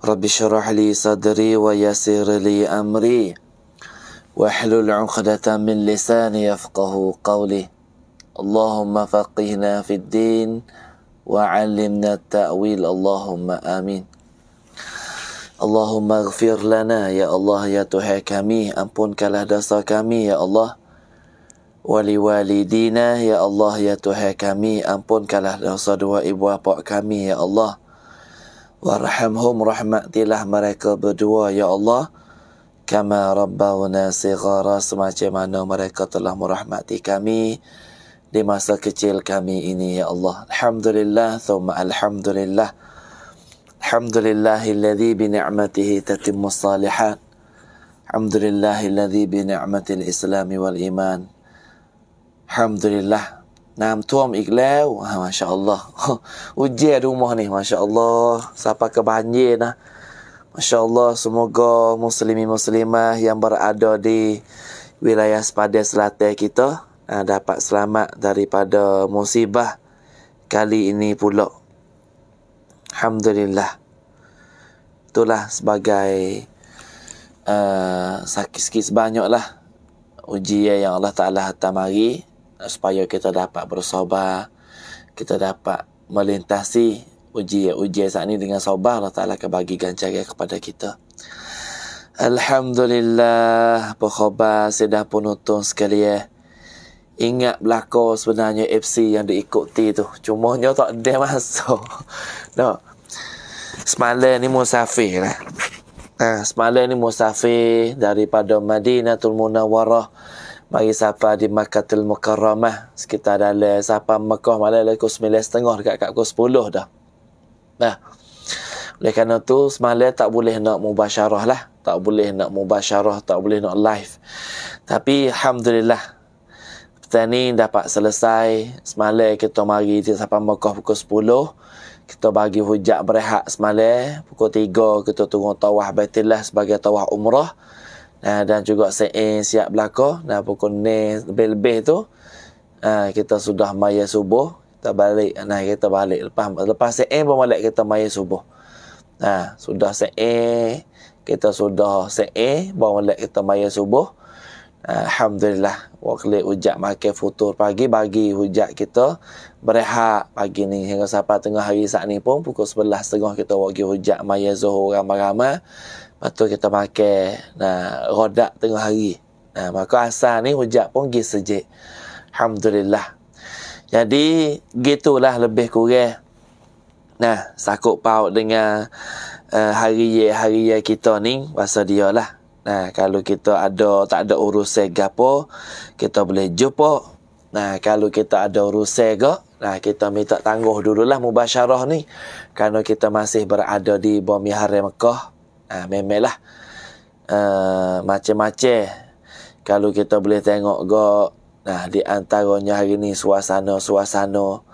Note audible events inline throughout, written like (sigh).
رب اشرح لي صدري ويسر لي امري واحلل عقدة من لساني يفقه قولي اللهم فقهنا في الدين وعلمنا التأويل اللهم آمين اللهم اغفر لنا يا الله يا تهاكمي أمبون كالهدسة كامي يا الله ولوالدينا يا الله يا تهاكمي أمبون كالهدسة دواء إبواء كامي يا الله Warhamhum rahmatilah mereka berdua, Ya Allah. Kama rabbawna sigara semacam mana mereka telah merahmati kami di masa kecil kami ini, Ya Allah. Alhamdulillah, thumma alhamdulillah. Alhamdulillahilladzi bini'matihi tatimu salihat. Alhamdulillahilladzi bini'mati al-islami wal-iman. Alhamdulillah. Alhamdulillah. น้ำท่วมอีกแล้วมาชาอัลลอฮ์อุจเจรุมอนี่มาชาอัลลอฮ์ซาปากบานเยนะมาชาอัลลอฮ์สมุกโกมุสลิมีมุสลิมะยังบราดอดีวิลายาสปาเดสลาเตกิโตะได้ปัดสลามะจากปัดมุสีบะคัลีนี้พุลโลฮัมดุลิลลาห์ตุลาสบากายสักสกิสบานยอลาอุจเจยังอัลลอฮ์ตะลาฮ์ตะมารี Eh, supaya kita dapat bersabar, kita dapat melintasi ujian-ujian saat ini dengan sabar Allah Ta'ala akan bagi ganjaran kepada kita. Alhamdulillah, apa sudah sedah penonton sekali ya. Ingat berlaku sebenarnya FC yang diikuti tu. Cuma dia tak ada masuk. (laughs) no. Semalam ni musafir lah. Ha, semalam ni musafir daripada Madinah Munawarah. Munawarah bagi siapa di Makatul Mukarramah sekitar dalam siapa Mekah malam pukul 9.30 dekat kat pukul 10 dah. Nah. Oleh kerana tu semalam tak boleh nak mubasyarah lah. Tak boleh nak mubasyarah, tak boleh nak live. Tapi alhamdulillah petani dapat selesai. Semalam kita mari di siapa Mekah pukul 10 kita bagi hujak berehat semalam pukul tiga. kita tunggu tawah Baitillah sebagai tawah umrah Nah dan juga saya siap berlaku dan pukul ni lebih-lebih tu uh, kita sudah maya subuh kita balik nah kita balik lepas lepas saya pun balik kita maya subuh nah sudah saya kita sudah saya bawa balik kita maya subuh uh, alhamdulillah waktu hujak makan futur pagi bagi hujak kita berehat pagi ni hingga sampai tengah hari saat ni pun pukul 11.30 kita pergi hujak maya zuhur ramai-ramai Lepas tu kita pakai nah, rodak tengah hari. Nah, maka asal ni hujak pun pergi sejik. Alhamdulillah. Jadi, gitulah lebih kurang. Nah, sakup paut dengan eh, hari-hari uh, kita ni, pasal dia lah. Nah, kalau kita ada tak ada urusan gapo, kita boleh jumpa. Nah, kalau kita ada urusan ke, nah kita minta tangguh dululah mubasyarah ni. karena kita masih berada di bumi Haram Mekah. Ah ha, memelah. Ah uh, macam-macam. Kalau kita boleh tengok go. nah di antaranya hari ni suasana-suasana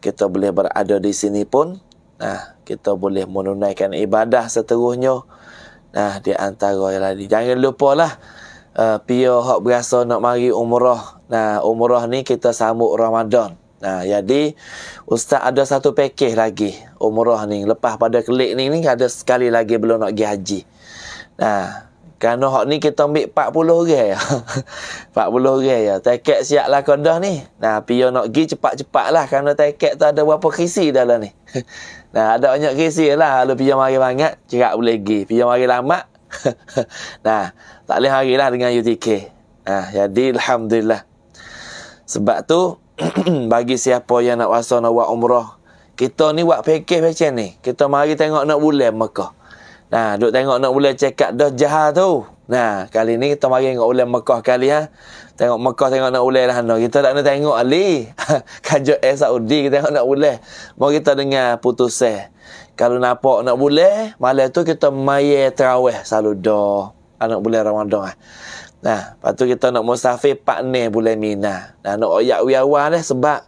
kita boleh berada di sini pun nah kita boleh menunaikan ibadah seterusnya. Nah di antara ialah jangan lupalah uh, pia hok berasa nak mari umrah. Nah umrah ni kita sambut Ramadan. Ha, jadi Ustaz ada satu pakej lagi umrah ni lepas pada klik ni ni ada sekali lagi belum nak pergi haji. Nah, ha, kerana hak ni kita ambil 40 orang ya. 40 (laughs) orang ya. Tiket siaplah kondah ni. Nah, ha, pian nak pergi cepat-cepatlah kerana tiket tu ada berapa kisi dalam ni. (laughs) Nah, ha, ada banyak kisi lah. Kalau pian mari banyak, cerak boleh pergi. Pian mari lama. (laughs) nah, ha, tak leh harilah dengan UTK. Nah, ha, jadi alhamdulillah. Sebab tu (clears throat) bagi siapa yang nak puasa nak buat umrah kita ni buat pakej macam ni kita mari tengok nak bulan Mekah nah duk tengok nak bulan check up dah jahat tu nah kali ni kita mari tengok bulan Mekah kali ha tengok Mekah tengok nak bulan lah no. kita tak nak tengok Ali (laughs) kajuk eh Saudi kita tengok nak bulan mau kita dengar putusan kalau nampak nak bulan malam tu kita mai terawih selalu dah anak bulan Ramadan ha. Nah, lepas tu kita nak musafir Pak nih boleh Mina. Nah, nak oyak wiyawa dah sebab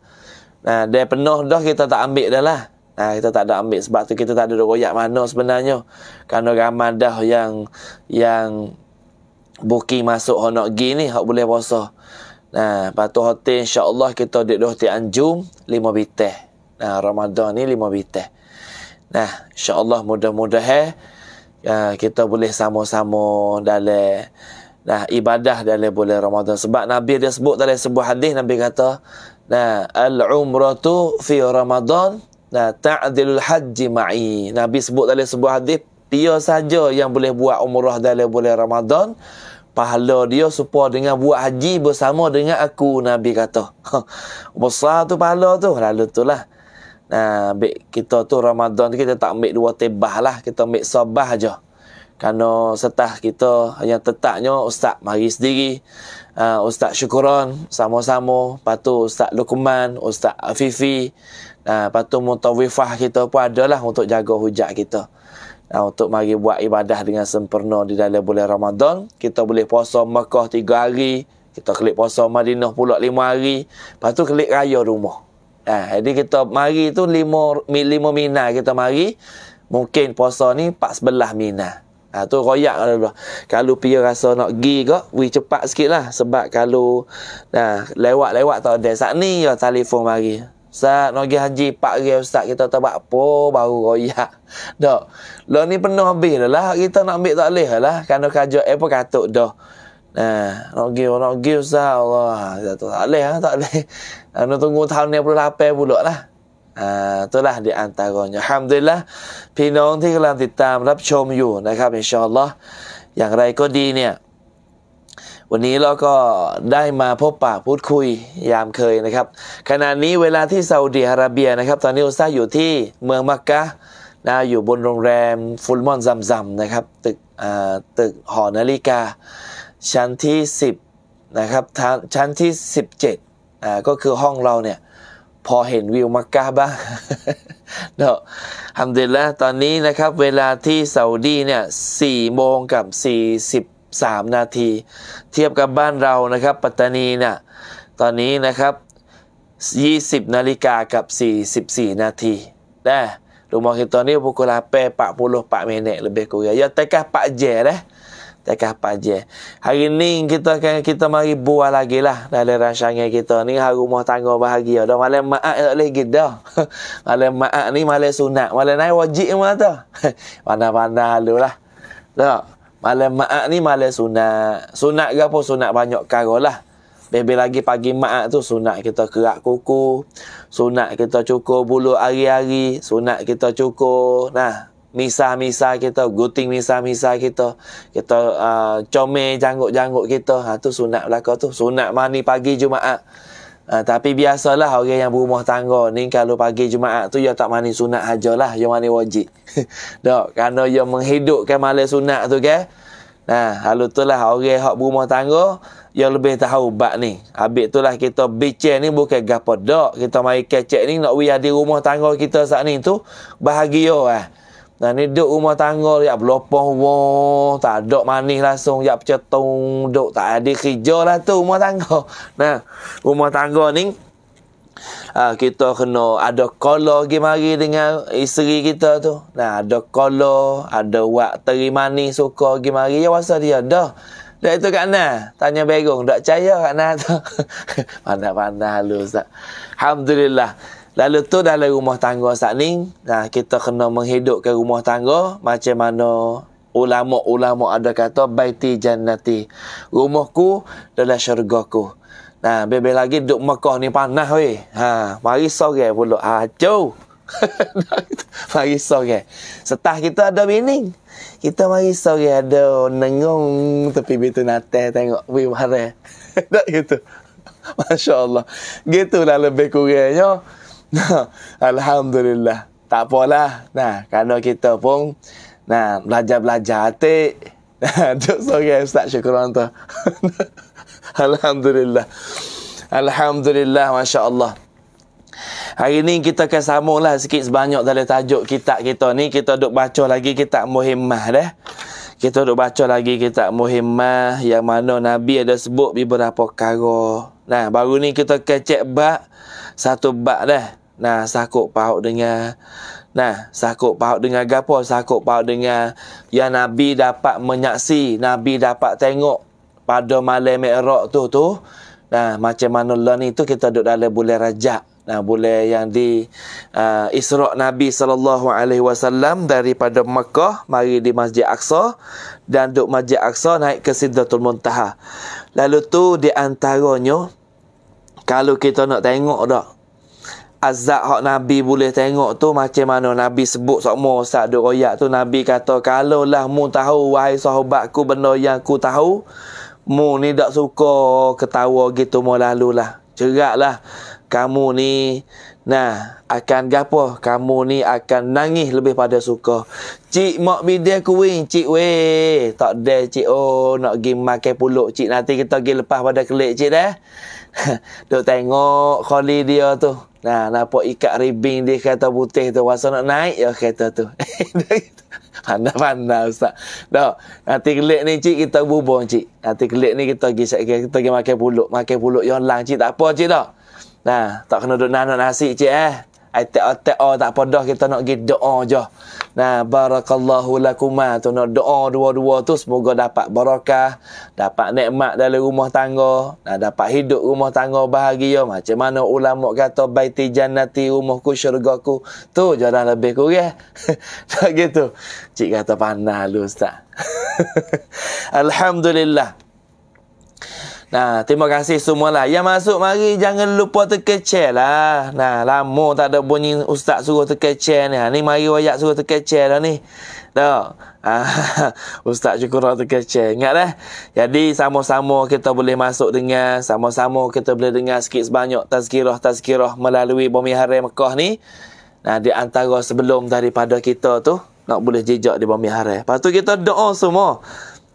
nah, dia penuh dah kita tak ambil dah lah. Nah, kita tak ada ambil sebab tu kita tak ada royak mana sebenarnya. Kerana ramah dah yang yang buki masuk nak pergi ni, hak boleh puasa. Nah, lepas tu hotel insyaAllah kita doh dah tianjum lima bitah. Nah, Ramadan ni lima bitah. Nah, insya Allah mudah-mudahan uh, kita boleh sama-sama dalam nah ibadah dalam bulan Ramadan sebab Nabi dia sebut dalam sebuah hadis Nabi kata nah al tu fi Ramadan nah ta'dilul haji ma'i Nabi sebut dalam sebuah hadis dia saja yang boleh buat umrah dalam bulan Ramadan pahala dia serupa dengan buat haji bersama dengan aku Nabi kata (laughs) besar tu pahala tu lalu tu lah Nah, kita tu Ramadan kita tak ambil dua tebah lah. Kita ambil sabah aja. Kerana setah kita hanya tetaknya Ustaz Mari sendiri, uh, Ustaz Syukuran sama-sama, lepas tu Ustaz Lukman, Ustaz Afifi, uh, lepas tu mutawifah kita pun adalah untuk jaga hujah kita. Uh, untuk mari buat ibadah dengan sempurna di dalam bulan Ramadan. Kita boleh puasa Mekah tiga hari, kita klik puasa Madinah pula lima hari, lepas tu klik raya rumah. Uh, jadi kita mari tu lima, lima minah kita mari, mungkin puasa ni empat sebelah minah. Ha, tu royak kalau dah. Kalau pia rasa nak gi ke, we cepat sikit lah. Sebab kalau nah, lewat-lewat tak ada. Saat ni ya telefon mari. Saat nak pergi haji, pak pergi ustaz kita tak buat apa, baru royak. (laughs) Dok. Lo lah ni penuh habis dah lah. Kita nak ambil tak boleh lah. Kan Kerana kajak eh pun katuk dah. Nah, nak pergi, nak pergi ustaz. Allah. tak boleh lah, tak boleh. Kerana tunggu tahun ni pun lapar pulak lah. itulah ด i อันตากอนอย่าห้ามด้วยละพี่น้องที่กำลังติดตามรับชมอยู่นะครับอินชาอัลลอฮ์อย่างไรก็ดีเนี่ยวันนี้เราก็ได้มาพบปะพูดคุยยามเคยนะครับขณะนี้เวลาที่ซาอุดีอาระเบียนะครับตอนนี้อุซ่าอยู่ที่เมืองมักกะนะอยู่บนโรงแรม ฟุลมอนซัมซัมนะครับตึกตึกหอนาฬิกา ชั้นที่ 10นะครับชั้นที่ 17อ่าก็คือห้องเราเนี่ยพอเห็นวิวมักกะบ้างเนาะฮัมดิลละตอนนี้นะครับ เวลาที่ซาอุดีเนี่ยสี่โมงกับสี่สิบสามนาที เทียบกับบ้านเรานะครับ ปัตตานีเนี่ยตอนนี้นะครับยี่สิบนาฬิกากับสี่ิบสี่นาทีนะ rumah kita ni p u k ปะป40 Pak m i เ i t lebih kurang. y ย t e ต a ะ Pak Jer eh. dekat paje. Hari ni kita akan kita mari buah lagi lah dalam rasanya kita ni hari rumah tangga bahagia. Dah malam maaf tak boleh gitu dah. (laughs) malam maaf ni malam sunat. Malam naik wajib mana tu. Mana-mana (laughs) halu lah. Tak. Malam maaf ni malam sunat. Sunat ke apa sunat banyak karo lah. Lebih lagi pagi maaf tu sunat kita kerak kuku. Sunat kita cukur bulu hari-hari. Sunat kita cukur. Nah, misa-misa kita, guting misa-misa kita, kita uh, comel janggut-janggut kita, ha, tu sunat belakang tu, sunat mani pagi Jumaat. Uh, tapi biasalah orang yang berumah tangga ni kalau pagi Jumaat tu dia tak mani sunat lah, dia mani wajib. (laughs) Dok, kerana dia menghidupkan malam sunat tu ke. Nah, ha, lalu tu lah orang yang berumah tangga, dia lebih tahu bak ni. Habis tu lah kita bicara ni bukan gapodok Kita mari kecek ni nak wiyah di rumah tangga kita saat ni tu, bahagia lah. Eh. Dan ni duduk rumah tangga ya berlopoh wah, Tak ada manis langsung ya pecetung Duduk tak ada kerja lah tu rumah tangga (laughs) Nah Rumah tangga ni Uh, kita kena ada kolo gimari dengan isteri kita tu. Nah, ada kolo, ada wak terimani suka gimari. Ya, wasa dia dah. Dah itu kat Nah. Tanya begong. Tak percaya kat Nah tu. (laughs) Pandai-pandai lu, lah, Ustaz. Alhamdulillah. Lalu tu dalam rumah tangga saat ni, nah, kita kena menghidupkan rumah tangga macam mana ulama-ulama ada kata baiti jannati. Rumahku adalah syurgaku. Nah, bebe lagi duk Mekah ni panas weh. Ha, mari sore pula. Ha, jauh. (laughs) mari sore. Setah kita ada bining. Kita mari sore ada nengong tepi betul nate tengok weh mare. (laughs) Tak gitu. (laughs) Masya-Allah. Gitulah lebih kurangnya. (laughs) Alhamdulillah. Tak apalah. Nah, kerana kita pun nah belajar-belajar atik. (laughs) Nah, duk sore Ustaz Syukuran tu. (laughs) Alhamdulillah. Alhamdulillah, Masya Allah. Hari ni kita akan sambunglah sikit sebanyak dari tajuk kitab kita ni. Kita duk baca lagi kitab Muhimmah dah. Kita duk baca lagi kitab Muhimmah yang mana Nabi ada sebut beberapa kara. Nah, baru ni kita akan cek bak satu bak dah. Nah, sakuk pau dengar. Nah, sakuk pau dengar gapo? Sakuk pau dengar ya Nabi dapat menyaksi, Nabi dapat tengok pada malam Mi'raj tu tu. Nah, macam mana lah ni tu kita duduk dalam bulan Rajab. Nah, bulan yang di uh, Isra' Nabi sallallahu alaihi wasallam daripada Mekah mari di Masjid Aqsa dan duduk Masjid Aqsa naik ke Sidratul Muntaha. Lalu tu di antaranya kalau kita nak tengok dah azab hak Nabi boleh tengok tu macam mana Nabi sebut sokmo Ustaz duk royak tu Nabi kata kalaulah mu tahu wahai sahabatku benda yang ku tahu mu ni tak suka ketawa gitu mu lalu lah ceraklah kamu ni nah akan gapo kamu ni akan nangis lebih pada suka cik mak bidia kuin cik we tak ada cik oh nak pergi makan puluk cik nanti kita pergi lepas pada kelik cik dah (laughs) Duk tengok Khali dia tu Nah, nampak ikat ribing dia kata putih tu. Masa nak naik ya kereta tu. (laughs) Pandai-pandai Ustaz. Tak. Nanti kelip ni cik kita bubur cik. Nanti kelip ni kita pergi, kita pergi makan puluk. Makan puluk yang lang cik. Tak apa cik tak. Nah, tak kena duduk nanak nasi cik eh. Atau-atau oh, tak apa dah kita nak pergi doa je. Nah, barakallahu lakuma tu nak doa dua-dua tu semoga dapat barakah, dapat nikmat dari rumah tangga, nah, dapat hidup rumah tangga bahagia. Macam mana ulama kata baiti jannati rumahku syurgaku. Tu je lebih kurang. (laughs) tak gitu. Cik kata panah lu ustaz. (laughs) Alhamdulillah. Nah, terima kasih semua lah. Yang masuk mari jangan lupa terkecil lah. Nah, lama tak ada bunyi ustaz suruh terkecil ni. Ha, ni mari wayak suruh terkecil lah ni. Tak? Ah, (laughs) Ustaz syukur orang terkecil Ingat eh? Jadi sama-sama kita boleh masuk dengan Sama-sama kita boleh dengar sikit sebanyak Tazkirah-tazkirah melalui Bumi Hari Mekah ni Nah Di antara sebelum daripada kita tu Nak boleh jejak di Bumi Hari Pastu kita doa semua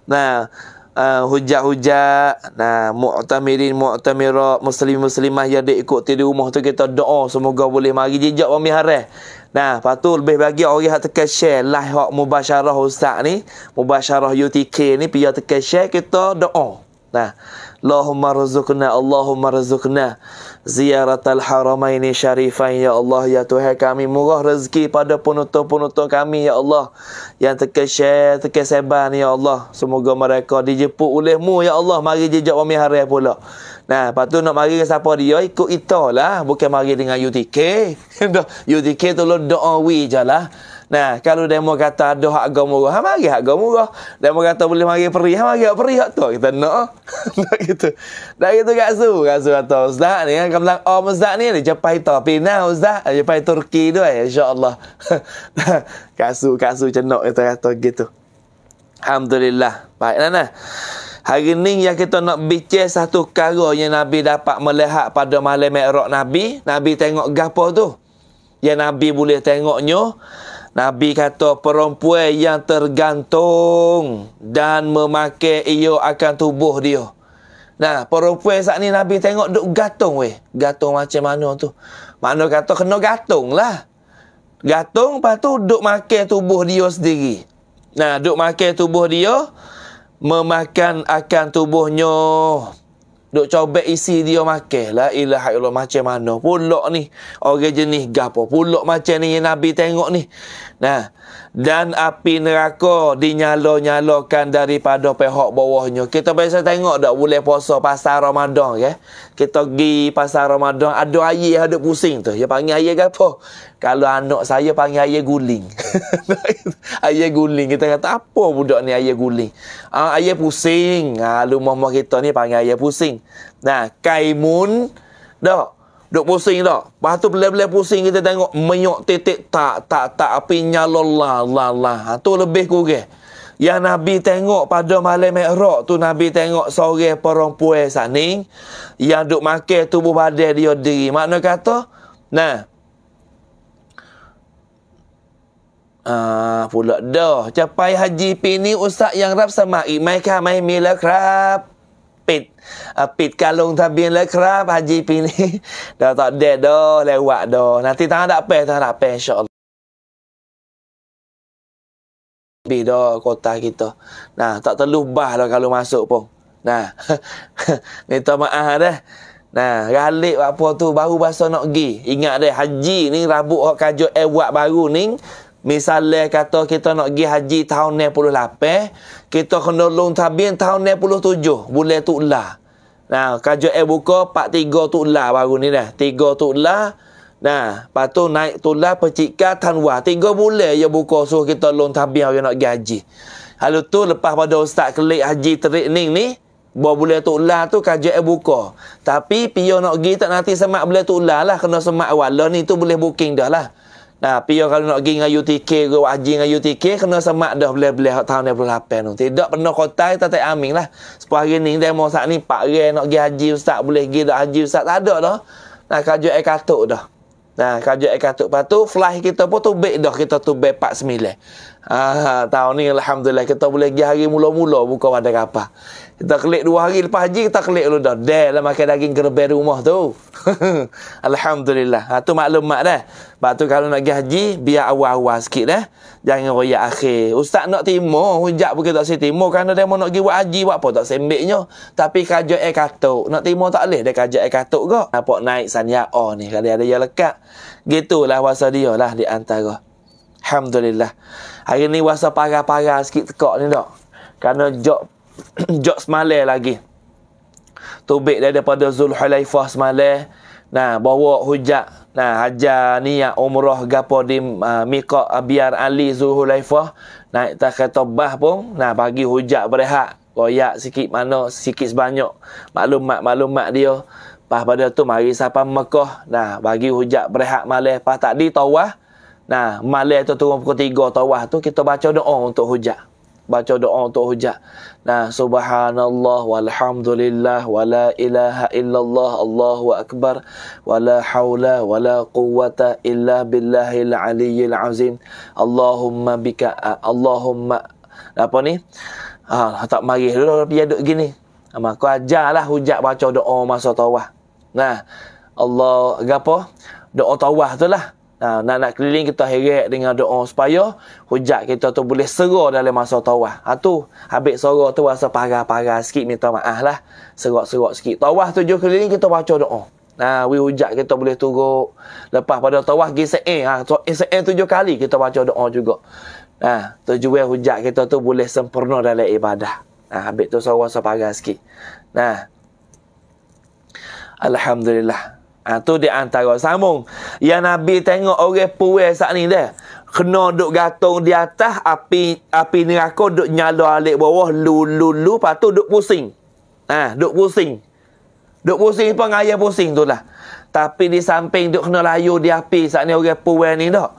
Nah Ah, hujah-hujah nah mu'tamirin mu'tamirat muslim muslimah yang dek ikut di rumah tu kita doa semoga boleh mari jejak bumi harah Nah, lepas tu lebih bagi orang yang teka share live hak mubasyarah ustaz ni, mubasyarah UTK ni, pihak teka share kita doa. Nah, Allahumma rizukna, Allahumma rizukna Ziyaratul haramaini syarifain Ya Allah, Ya Tuhan kami Murah rezeki pada penutup-penutup kami Ya Allah Yang terkesyai, terkeseban Ya Allah Semoga mereka dijemput olehmu Ya Allah Mari jejak wami hari pula Nah, lepas tu nak mari dengan siapa dia Ikut itulah Bukan mari dengan UTK UTK (laughs) tu lo doa we je lah. Nah, kalau demo kata ada hak gua murah, ha mari hak murah. Demo kata boleh mari peri, ha mari peri hak tu. Kita nak. (laughs) Nak gitu. Dah gitu gak su, gak su atau ustaz ni kan kamlang oh ustaz ni dia pai tu. Pi nah ustaz, dia eh, pai Turki tu eh insya-Allah. (laughs) kasu kasu cenok itu kata gitu. Alhamdulillah. Baik nah nah. Hari ni yang kita nak bincang satu perkara yang Nabi dapat melihat pada malam Mi'raj Nabi, Nabi tengok gapo tu? Yang Nabi boleh tengoknya Nabi kata perempuan yang tergantung dan memakai ia akan tubuh dia. Nah, perempuan saat ni Nabi tengok duk gatung weh. gatung macam mana tu? Mana kata kena gatung lah. Gatung lepas tu duk makan tubuh dia sendiri. Nah, duk makan tubuh dia memakan akan tubuhnya. Duk cobek isi dia makan lah. Ilah Allah macam mana pulak ni. Orang jenis gapo pulak macam ni Nabi tengok ni. Nah dan api neraka dinyala-nyalakan daripada pihak bawahnya. Kita biasa tengok tak boleh puasa pasar Ramadan ke? Ya? Okay? Kita pergi pasar Ramadan, ada air ada pusing tu. Dia ya, panggil air apa? Kalau anak saya panggil air guling. (laughs) air guling. Kita kata apa budak ni air guling? Ah, air pusing. Ah, rumah-rumah kita ni panggil air pusing. Nah, kaimun. Tak? Duk pusing tak? Lepas tu belah-belah pusing kita tengok. Menyok titik tak, tak, tak. Api nyalol lah, lah, lah. Itu ha, lebih kurang. Yang Nabi tengok pada malam Mekrok tu Nabi tengok sore perempuan saning. Yang duk makan tubuh badai dia diri. Makna kata, nah. Ah, pula dah. Capai haji pini ustaz yang rap sama ikmai kamai mila krab. ปิดปิดการลงทะเบียนเลยครับฮัจีปีนี้เดี๋ยวต่อเดดดอแล้ววะดอนะที่ตั้งดับเปตลาดเปนชอลบีดอกตากิตโตนะต่อตลุบบ้าเราการลงมาสุปงนะนี่ต่อมาอ่านเด้นะกาลิกว่าพอตัวบาหูบาสนกีอิงะเด้ฮัจีนี่รับุออกกาจเอวะบารูนิ่ง Misalnya kata kita nak pergi haji tahun 98, kita kena long tabin tahun 97 boleh tu ulah. Nah, kajo e buka pak tiga tu ulah baru ni dah. Tiga tu ulah. Nah, patu naik tu ulah pecika tanwa. Tiga boleh ya buka so kita long tabin orang nak gaji. Lalu tu lepas pada ustaz klik haji terik ning ni, buat boleh tu ulah tu kajo e buka. Tapi pia nak gi tak nanti semak boleh tu ulah lah kena semak awal ni tu boleh booking dah lah. Ha, pihak kalau nak pergi dengan UTK ke wajib dengan UTK, kena semak dah boleh boleh tahun 2008 tu. Tidak pernah kota kita tak amin lah. Sepuluh hari ni, dia mahu saat ni, Pak Ren nak pergi haji ustaz, boleh pergi dah haji ustaz, tak ada dah. Nah, kajuk air katuk dah. Nah, kajuk air katuk. Lepas flight kita pun tu tubik dah, kita tu tubik 49. Ah, tahun ni Alhamdulillah kita boleh pergi hari mula-mula buka pada kapal. Taklik dua hari lepas haji taklik dulu dah. Dah lah makan daging kerbau rumah tu. (laughs) Alhamdulillah. Ha tu maklumat dah. Sebab tu kalau nak pergi haji biar awal-awal sikit dah. Jangan royak akhir. Ustaz nak timur, hujak pergi tak si timur kerana dia mau nak pergi buat haji buat apa tak sembiknya. Tapi kajak air katuk. Nak timur tak boleh dia kajak air katuk ke. Nampak naik sanya oh ni kali ada yang lekat. Gitulah wasa dia lah di antara. Alhamdulillah. Hari ni wasa parah-parah sikit tekak ni dok. Kerana jok (clears throat) jok semalai lagi. Tubik dia daripada Zulhulaifah semalai. Nah, bawa hujak. Nah, hajar niat umrah gapo di uh, ah, Mikok uh, biar Ali Zulhulaifah. Naik tak kata bah pun. Nah, bagi hujak berehat. Koyak sikit mana, sikit sebanyak. Maklumat-maklumat dia. Lepas pada tu, mari siapa Mekah. Nah, bagi hujak berehat malah. Lepas tak di tawah. Nah, malah tu turun pukul 3 tawah tu. Kita baca doa untuk hujak. Baca doa untuk hujak. Nah, subhanallah walhamdulillah wala ilaha illallah Allahu akbar wala haula wala quwwata illa billahil aliyyil azim. Allahumma bika Allahumma apa ni? Ah, tak marah dulu tapi aduk gini. Ama kau ajarlah hujak baca doa masa tawaf. Nah, Allah gapo? Doa tawaf tu lah. Nah, ha, nak nak keliling kita heret dengan doa supaya hujat kita tu boleh serah dalam masa tawah. Ha tu, habis serah tu rasa parah-parah sikit minta maaf lah. Serak-serak sikit. Tawah tujuh keliling kita baca doa. Nah, ha, we hujat kita boleh turun. Lepas pada tawah gi se'e ha, so, se'e tujuh kali kita baca doa juga. Nah, ha, tujuh hujat kita tu boleh sempurna dalam ibadah. Nah, ha, habis tu serah-serah parah sikit. Nah. Ha. Alhamdulillah. Ha, tu di antara sambung. Yang Nabi tengok orang puir saat ni dah. Kena duk gantung di atas api api neraka duk nyala alik bawah lu lu lu patu duk pusing. Ah, ha, duk pusing. duduk pusing pun ayah pusing tu lah. Tapi di samping duduk kena layu di api saat ni orang puir ni dok.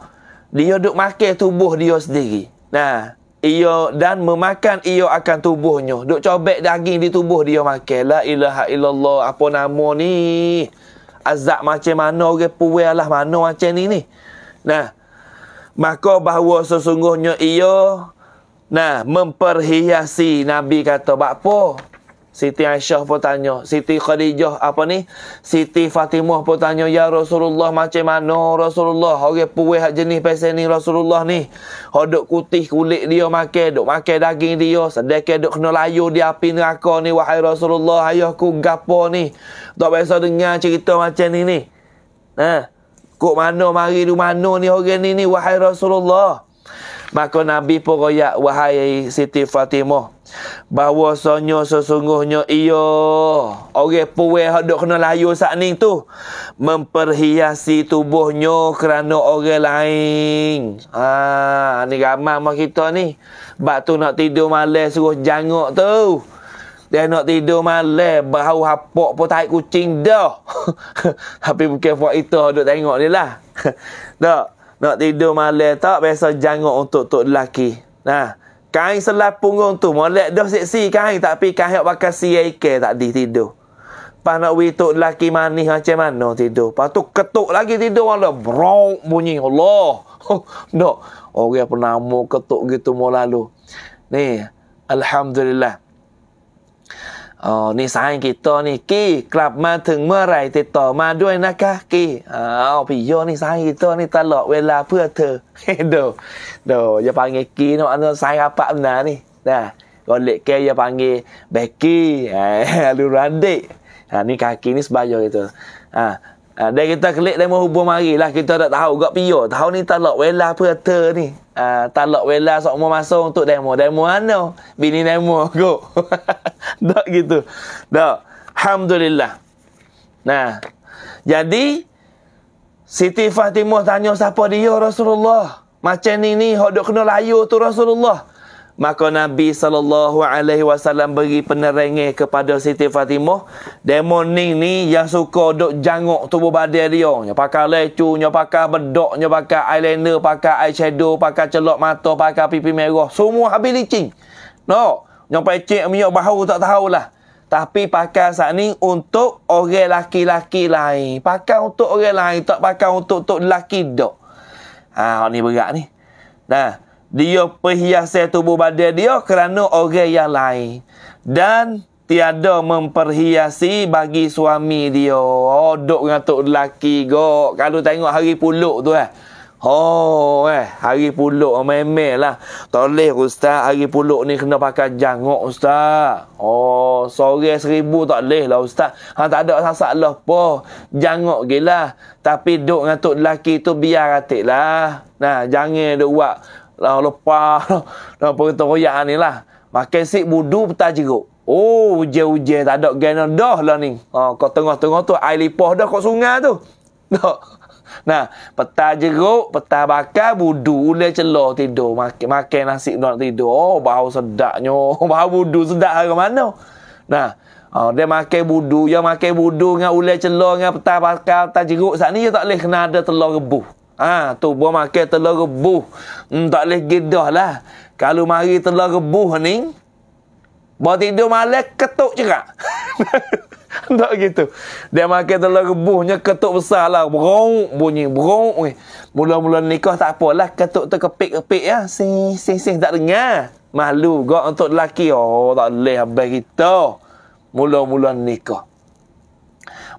Dia duduk makan tubuh dia sendiri. Nah, ia dan memakan ia akan tubuhnya. Duk cobek daging di tubuh dia makan. La ilaha illallah apa nama ni? azab macam mana orang puwel lah mana macam ni ni. Nah. Maka bahawa sesungguhnya ia nah memperhiasi nabi kata bakpo Siti Aisyah pun tanya. Siti Khadijah apa ni? Siti Fatimah pun tanya. Ya Rasulullah macam mana Rasulullah? Orang okay, puih jenis pesen ni Rasulullah ni. Hodok kutih kulit dia makan. Duk makan daging dia. Sedekai duk kena layu di api neraka ni. Wahai Rasulullah ayah ku gapo ni. Tak biasa dengar cerita macam ni ni. Ha? Kok mana mari du mana ni orang ni ni. Wahai Rasulullah. Maka Nabi pun royak. Wahai Siti Fatimah bahwasanya sesungguhnya iyo, orang puwer hak dok kena layu sak ni tu memperhiasi tubuhnya kerana orang lain Ah, ni ramai mah kita ni bab tu nak tidur malas suruh jangok tu dia nak tidur malas bau hapok pun tai kucing dah (laughs) tapi bukan buat itu duk tengok ni lah tak (laughs) nak tidur malas tak biasa jangok untuk tu lelaki nah Kain selai punggung tu Molek dah seksi kain Tapi kain yang pakai CAK tak di tidur Lepas nak witut lelaki manis macam mana tidur Lepas tu ketuk lagi tidur Walau brong bunyi Allah Tak Orang pernah mau ketuk gitu mau lalu Ni Alhamdulillah อ๋อนี่สายอังกฤษตัวนี่กี้กลับมาถึงเมื่อไหร่ติดต่อมาด้วยนะคะกี้อ๋อพี่โยนี่สายอังกฤษตัวนี่ตลอดเวลาเพื่อเธอเดี๋ยวเดี๋ยวอย่าพังเงกี้เนาะอันนั้นสายอาปะนะนี่นะกกเล็ Golek ke d i ก panggil Becky, l นี่กากี a ni kaki ni ย e b a y a ตัวอ่า Ha, dia kita klik dan hubung mari lah. Kita tak tahu. Gak piyo. Tahu ni talak wala apa ni. Ah ha, uh, talak wala sokmo masuk untuk demo. Demo mana? Bini demo. (laughs) Go. tak gitu. Tak. Alhamdulillah. Nah. Jadi. Siti Fatimah tanya siapa dia Rasulullah. Macam ni ni. Hak duk kena layu tu Rasulullah. Maka Nabi sallallahu alaihi wasallam beri penerenge kepada Siti Fatimah, demon ni ni yang suka duk jangok tubuh badan dia, nya pakai lecunya, pakai bedoknya, pakai eyeliner, pakai eyeshadow, pakai celok mata, pakai pipi merah, semua habis licin. No, nya pecik minyak bahu tak tahulah. Tapi pakai saat ni untuk orang laki-laki lain. Pakai untuk orang lain, tak pakai untuk untuk lelaki dok. Ha, ni berat ni. Nah, dia perhiasan tubuh badan dia kerana orang yang lain. Dan tiada memperhiasi bagi suami dia. Oh, duduk dengan tok lelaki kok. Kalau tengok hari puluk tu eh. Oh, eh, hari puluk memel lah. Toleh ustaz, hari puluk ni kena pakai jangok ustaz. Oh, sore seribu tak leh lah ustaz. Ha, tak ada sasak lah po. Jangok gila. Tapi duk dengan tok lelaki tu biar atik lah. Nah, jangan duk buat lah lepas lah. (laughs) Dah pergi royak ni lah. Makan si budu petah jeruk. Oh, uje-uje tak ada gena dah lah ni. Ha, kau tengah-tengah tu, air lipah dah kau sungai tu. Tak. (laughs) Nah, petah jeruk, petah bakar, budu. Ulih celah tidur. Makan, makan nasi pun nak tidur. Oh, bau sedaknya. (laughs) Bau budu sedak ke mana. Nah, ha, dia makan budu. Yang makan budu dengan ulih celah, dengan petah bakar, petah jeruk. Saat ni, dia tak boleh kena ada telur rebuh. Ah ha, tu buah makan telur rebuh. Hmm, tak boleh gedah lah. Kalau mari telur rebuh ni, buat tidur malam ketuk juga. (laughs) tak gitu. Dia makan telur rebuhnya ketuk besar lah. Berong bunyi. Berong. Mula-mula nikah tak apalah. Ketuk tu kepik-kepik ya. Sing, sing, sing. Tak dengar. Malu juga untuk lelaki. Oh, tak boleh habis kita. Mula-mula nikah.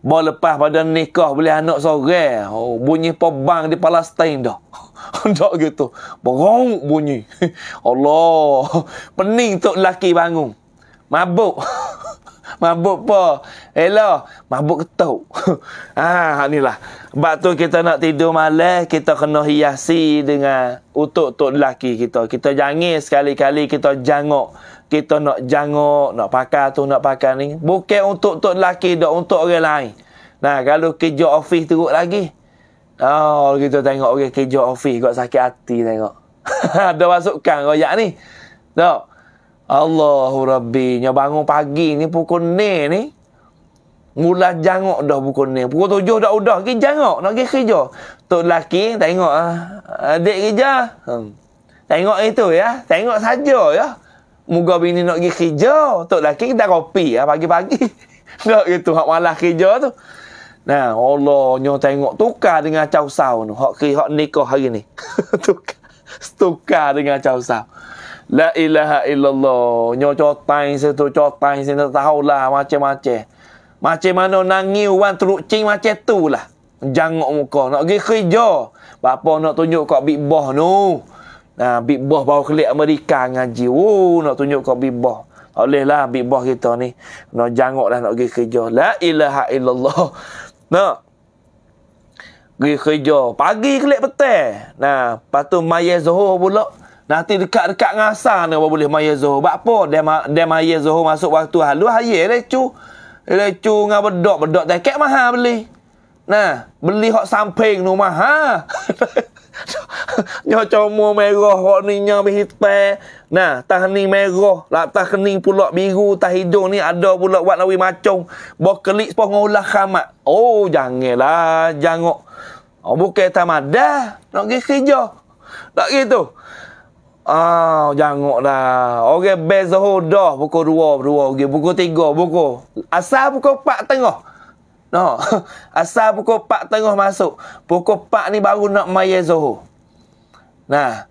Bawa lepas pada nikah boleh anak sore. Oh, bunyi pebang di Palestine dah. (laughs) Tak gitu. Berong bunyi. (laughs) Allah. Pening tu lelaki bangun. Mabuk. (laughs) mabuk apa? Hello, mabuk ketuk. ah, inilah. Ha, ha, Sebab tu kita nak tidur malam, kita kena hiasi dengan utuk-utuk lelaki kita. Kita jangis sekali-kali kita jangok kita nak jangok, nak pakai tu, nak pakai ni. Bukan untuk tu lelaki, dok untuk orang lain. Nah, kalau kerja ofis teruk lagi. Oh, kita tengok orang okay, kerja ofis, kau sakit hati tengok. Ada (laughs) masukkan kau royak ni. Tak. Allahu Rabbi, nyo bangun pagi ni pukul ni ni. Mula jangok dah pukul ni. Pukul tujuh dah udah. Gi jangok, nak pergi kerja. Tok lelaki, tengok ah. Adik kerja. Hmm. Tengok itu ya. Tengok saja ya. Muga bini nak pergi kerja. Tok laki kita kopi ya pagi-pagi. (laughs) Nak gitu hak malah kerja tu. Nah, Allah nyo tengok tukar dengan caw sau tu. Hak ki hak nikah hari ni. (laughs) tukar. Tukar dengan caw sau. La ilaha illallah. Nyo cotain situ, cotain sini tahu lah macam-macam. Macam mana nangis orang teruk cing macam tu lah. Jangok muka. Nak pergi kerja. Bapa nak tunjuk kau Big Boss tu. No. Ha, Big Boss baru kelihatan Amerika ngaji. Oh, nak tunjuk kau Big Boss. Oleh lah Big Boss kita ni. Nak jangok lah nak pergi kerja. La ilaha illallah. Nak. Pergi kerja. Pagi kelihatan petai. Nah, lepas tu maya zuhur pula. Nanti dekat-dekat dengan asal ni apa boleh maya zuhur. Sebab apa dia, dia maya zuhur masuk waktu halus. Haya lecu. Lecu dengan bedok. Bedok teket mahal beli. Nah, beli hok samping tu mahal. Ha. (laughs) Nyo como merah Wak ni nyo bihitpe Nah, tah ni merah Lak tah kening pula biru Tah hidung ni ada pula Wak lawi macong Boh kelik sepoh ngolah khamat Oh, jangilah Jangok Oh, buka tamadah Nak pergi kerja Tak gitu Ah, jangok dah. Okey, bezo dah pukul dua, 2 okey, pukul 3, pukul. Asal pukul 4 tengah. No. (laughs) Asal pukul 4 tengah masuk. Pukul 4 ni baru nak maya zuhur. Nah.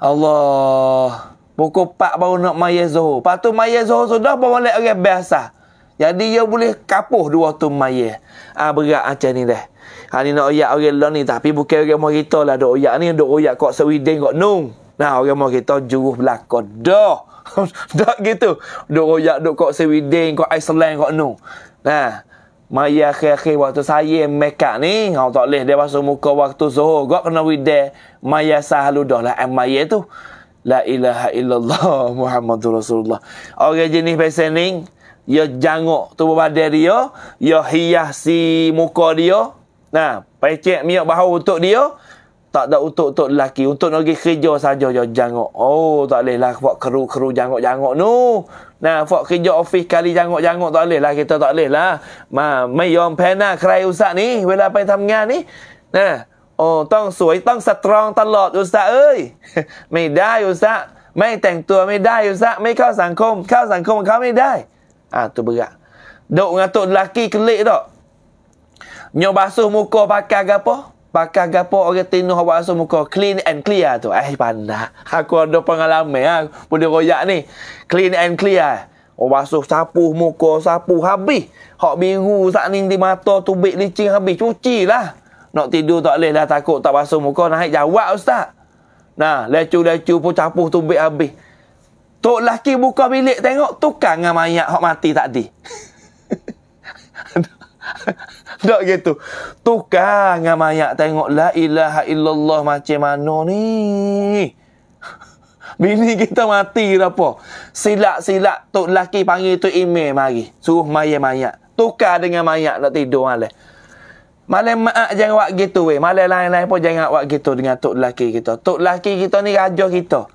Allah. Pukul 4 baru nak maya zuhur. Lepas tu maya zuhur sudah pun boleh orang biasa. Jadi dia boleh kapuh dua tu maya. Ha, berat macam ni deh. Ha, ah, ni nak oyak orang lain ni. Tapi bukan orang mahu lah. Dok oyak ni. Dok oyak kok sewidin kok nung. Nah, orang mahu kita juruh belakang. Dah. (laughs) Dah gitu. Dok oyak dok kok sewidin kok Iceland kok nung. Nah. Mari akhir-akhir waktu saya make up ni. Kau tak boleh dia basuh muka waktu zuhur. Kau kena wide. Maya sahalu dah lah. Maya tu. La ilaha illallah (laughs) Muhammadur Rasulullah. Orang jenis pesening. Ya jangok tu badan dia. Ya hiyah si muka dia. Nah, pecek miak bahu untuk dia tak ada untuk untuk lelaki untuk nak pergi kerja saja je jangok oh tak boleh lah buat keru keru jangok jangok no nah buat kerja office kali jangok jangok tak boleh lah kita tak boleh lah ma mai yom pena lah. kerai usak ni bila apa tham ngan ni nah oh tong suai tong strong tolot usak oi (laughs) mai dai usak mai tang tua mai dai usak mai kau sang kom kau sang kom kau mai dai ah tu berat dok ngatuk lelaki kelik tok nyo basuh muka pakai gapo Pakai gapo orang tinuh awak rasa muka clean and clear tu. Eh pandah. Aku ada pengalaman ha. Ah, Budi royak ni. Clean and clear. Oh basuh sapu muka sapu habis. Hak biru sak ning di mata tubik licin habis cuci lah. Nak tidur tak boleh lah takut tak basuh muka naik jawab ustaz. Nah, lecu-lecu pun capuh tubik habis. Tok laki buka bilik tengok tukang dengan mayat hak mati tadi. (laughs) (laughs) Tak gitu. Tukar dengan mayat tengok la ilaha illallah macam mana ni. (laughs) Bini kita mati dah apa. Silak-silak tok laki panggil tu ime mari. Suruh mayat-mayat. Tukar dengan mayat nak tidur malam. Malam maak jangan buat gitu weh. Malam lain-lain pun jangan buat gitu dengan tok laki kita. Tok laki kita ni raja kita.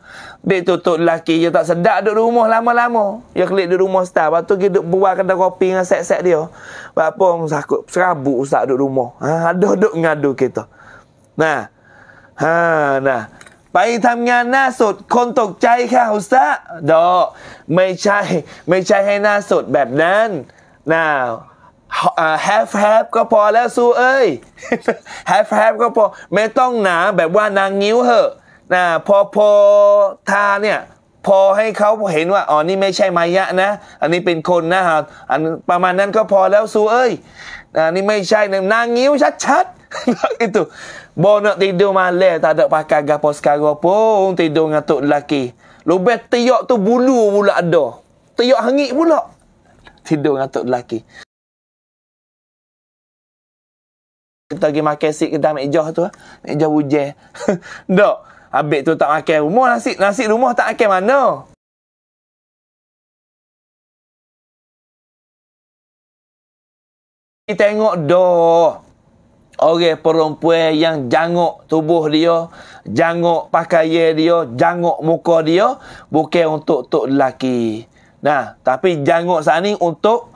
Dek tutup lelaki je tak sedap duduk rumah lama-lama. dia. Ya kelip di rumah ustaz. Lepas tu dia duduk buah kedai kopi dengan set-set dia. Sebab apa orang sakut serabut ustaz duduk rumah. Ha, ada duduk ngadu kita. Nah. Ha, nah. Pai tham ngan nasut kontok cai ka ustaz. Dok. Mai cai, mai cai hai nasut แบบ nan. Nah. Have have ก็พอแล้วสู้เอ้ย Have have ก็พอไม่ต้องหนาแบบว่านางงิ้วเหอะนะพอโพทาเนี่ยพอให้เขาเห็นว่าอ๋อนี่ไม่ใช่มายะนะ อันนี้เป็นคนนะฮะอันประมาณนั้นก็พอแล้วซูเอ้ยอันนี้ไม่ใช่นางนงิ้วชัดชัดอิตุโบนติดดูมาเล่ตาเด็กปากกากระโปรงกระโปงติดดูงาตุลักกีลูเบ็ตติยอตุบุลูบุลาดโดติยอหงิบุลกติดดูงตุลักิตากิมาเคสิกดามอ้จอตัวไอ้จอวุเจดอ Habis tu tak makan rumah nasi. Nasi rumah tak makan mana? Kita tengok dah. Orang perempuan yang janguk tubuh dia. Janguk pakaian dia. Janguk muka dia. Bukan untuk tok lelaki. Nah, tapi janguk saat ni untuk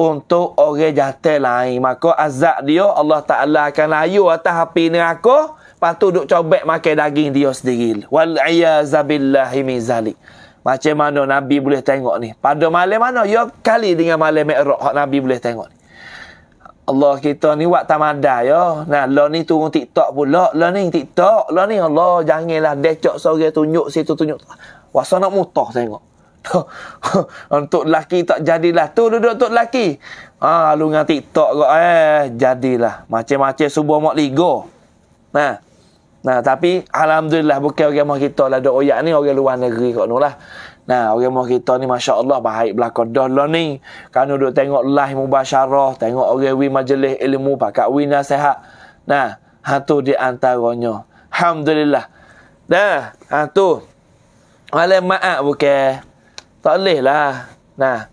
untuk orang jahat lain. Maka azab dia Allah Ta'ala akan layu atas api neraka. aku. Lepas tu duk cobek makan daging dia sendiri. Wal'iyazabillahi min zalik. Macam mana Nabi boleh tengok ni? Pada malam mana? Ya kali dengan malam Mi'raj hak Nabi boleh tengok ni. Allah kita ni buat tamada ya. Nah, lo ni turun TikTok pula. Lo ni TikTok. Lo ni Allah janganlah decok sore tunjuk situ tunjuk. Wasa nak mutah tengok. (laughs) Untuk laki tak jadilah. Tu duduk untuk lelaki. Ah, lu dengan TikTok kot. Eh, jadilah. Macam-macam subuh mak ligo. Nah. Nah, tapi alhamdulillah bukan orang mah kita lah dok oyak ni orang luar negeri kok nulah. Nah, orang mah kita ni masya-Allah baik belako dah lah ni. Kan duk tengok live mubasyarah, tengok orang wi majlis ilmu pakak wi nasihat. Nah, ha tu di antaranya. Alhamdulillah. Dah, ha tu. Oleh maaf bukan. Tak boleh lah. Nah,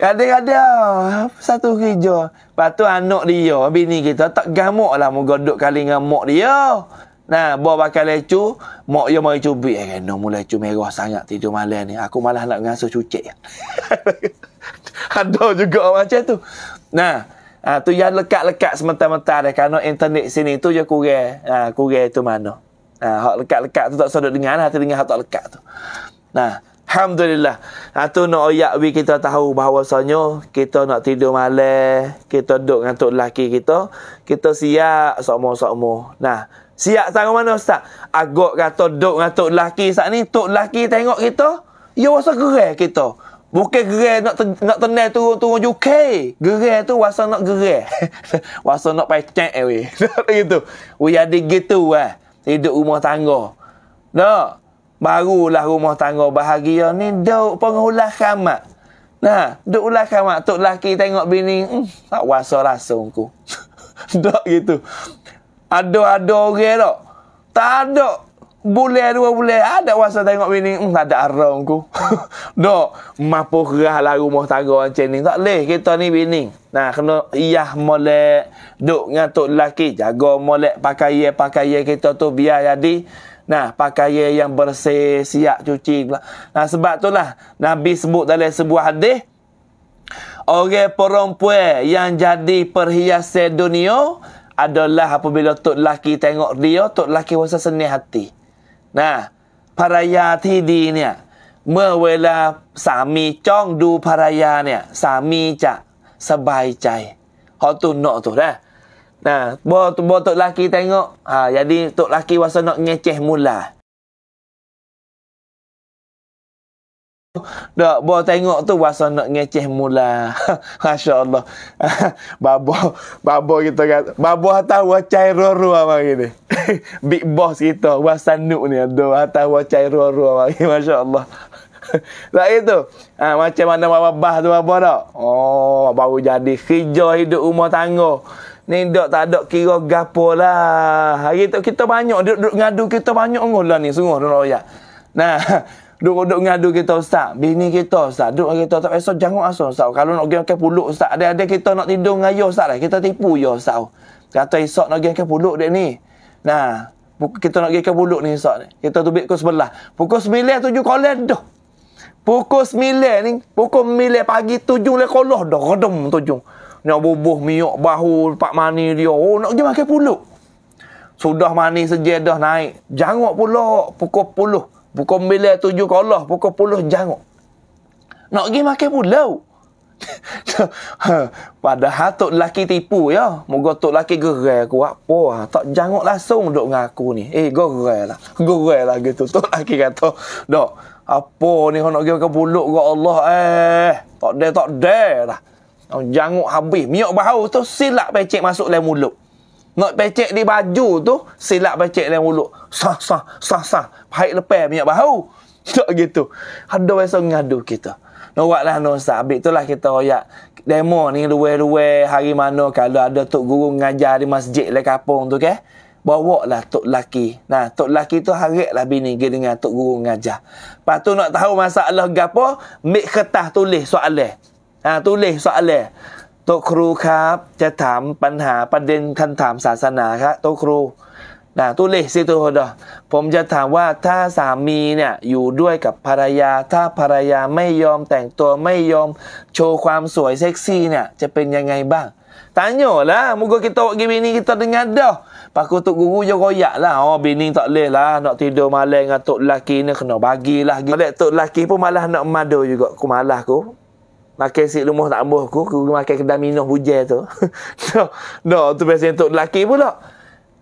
Ada-ada. Satu kerja. Lepas tu anak dia, bini kita tak gamuk lah muka duduk kali dengan mak dia. Nah, bawa bakal lecu, mak dia mari cubik. Eh, kena mula lecu merah sangat tidur malam ni. Aku malah nak ngasuh cucik. (laughs) Ada juga macam tu. Nah, ha, tu yang lekat-lekat sementara-mentara dah. Kerana internet sini tu je kurang. Ha, kurang tu mana. Ha, hak lekat-lekat tu tak sedut dengar lah. Hati dengar hak tak lekat tu. Nah, Alhamdulillah. Atau nak oyak we kita tahu bahawasanya kita nak tidur malam, kita duduk dengan tok lelaki kita, kita siap sama-sama. Nah, siap sangat mana ustaz? Agak kata duduk dengan tok lelaki saat ni tok lelaki tengok kita, ya rasa gerai kita. Bukan gerai nak ten- nak tenai turun-turun juke. Gerai tu rasa nak gerai. (laughs) rasa nak pecek eh we. (laughs) gitu. We ada gitu eh. Hidup rumah tangga. Nah. No. Barulah rumah tangga bahagia ni duk pengulah khamat. Nah, duk ulah khamat. Tok laki tengok bini, hmm, tak wasa langsung ku. (laughs) duk gitu. Ada-ada orang tak? Tak ada. Boleh dua boleh. Ada wasa tengok bini, hmm, tak ada arang ku. (laughs) duk, mapuh lah rumah tangga macam ni. Tak boleh kita ni bini. Nah, kena iyah molek. Duk dengan tok laki. Jaga molek pakai ye kita tu biar jadi. Ya, Nah, pakaian yang bersih, siap cuci. Nah, sebab itulah Nabi sebut dalam sebuah hadis. Orang perempuan yang jadi perhiasan dunia adalah apabila tok laki tengok dia, tok laki rasa seni hati. Nah, paraya tidi ni, mewela sami cong du paraya ni, sami cak, sebaik cai. Hotu nok tu dah. Eh? Nah, buat tu buat tok laki tengok. Ha, jadi tok laki rasa nak ngeceh mula. Dak buat tengok tu rasa nak ngeceh mula. (laughs) Masya-Allah. babo (laughs) babo kita kan. Babo atas wacai roro apa gini. (laughs) Big boss kita rasa nuk ni ado atas wacai roro apa masya-Allah. Lah itu. Ha, macam mana babah tu babo dak? Oh, baru jadi hijau hidup rumah tangga. Ni dok tak ada kira gapo lah. Hari tu kita banyak duduk, duduk ngadu kita banyak ngola ni sungguh dok royak. Nah, (laughs) duduk-duduk ngadu kita ustaz. Bini kita ustaz, duduk kita tak esok jangan asal ustaz. Kalau nak gerak ke puluk ustaz, ada-ada kita nak tidur ngayo ustaz lah. Kita tipu yo ustaz. Kata esok nak gerak ke puluk dek ni. Nah, kita nak gerak ke puluk ni esok ni. Kita tubik ke sebelah. Pukul 9 tujuh kolen dah. Pukul 9 ni, pukul 9 pagi tujuh le kolah dah. Redem tujuh. Nak bubuh miok bahu Pak Mani dia. Oh, nak pergi makan puluk. Sudah mani sejadah naik. Jangok pula. Pukul puluh. Pukul bila tujuh kolah. Pukul puluh jangok. Nak pergi makan puluk. (laughs) Padahal tok laki tipu ya. Moga tok laki gerai aku apa. Tak jangok langsung duk dengan aku ni. Eh gerai lah. Gerai lah gitu. Tok laki kata. Dok. Apa ni kau nak pergi makan puluk ke Allah eh. Tak ada tak ada lah. Oh, janguk habis. Miok bau tu silap pecek masuk dalam mulut. Nak pecek di baju tu silap pecek dalam mulut. Sah sah sah sah. Baik lepas miok bau. Tak (laughs) gitu. Ada rasa ngadu kita. Noraklah nosa. Habis itulah kita royak demo ni luwe-luwe hari mana kalau ada tok guru ngajar di masjid le lah kapung tu ke. Bawa lah tok laki. Nah, tok laki tu harik lah bini pergi dengan tok guru ngajar. Lepas tu nak tahu masalah gapo, mik kertas tulis soalan. อาตุเลสะเลตัวครูครับจะถามปัญหาประเด็นคำถามศาสนาครับตัวครูนะตุเลสิตัวดอผมจะถามว่าถ้าสามีเนี่ยอยู่ด้วยกับภรรยาถ้าภรรยาไม่ยอมแต่งตัวไม่ยอมโชว์ความสวยเซ็กซี่เนี่ยจะเป็นยังไงบ้างตาอยู่ละมุกกิโตกิบินีกิโตดงานเดียวปากุตุกุกุโยโกยะละอ๋อบินิงตะเลละนอติโดมาเลงะตุลากีเนขนมบากีละกิเลตุลากีพุมาละนอมาโดอยู่กับุมาละกู makan si rumah tak ambuh aku, aku makan kedai minum bujel tu. (laughs) no, no, tu biasa untuk lelaki pula.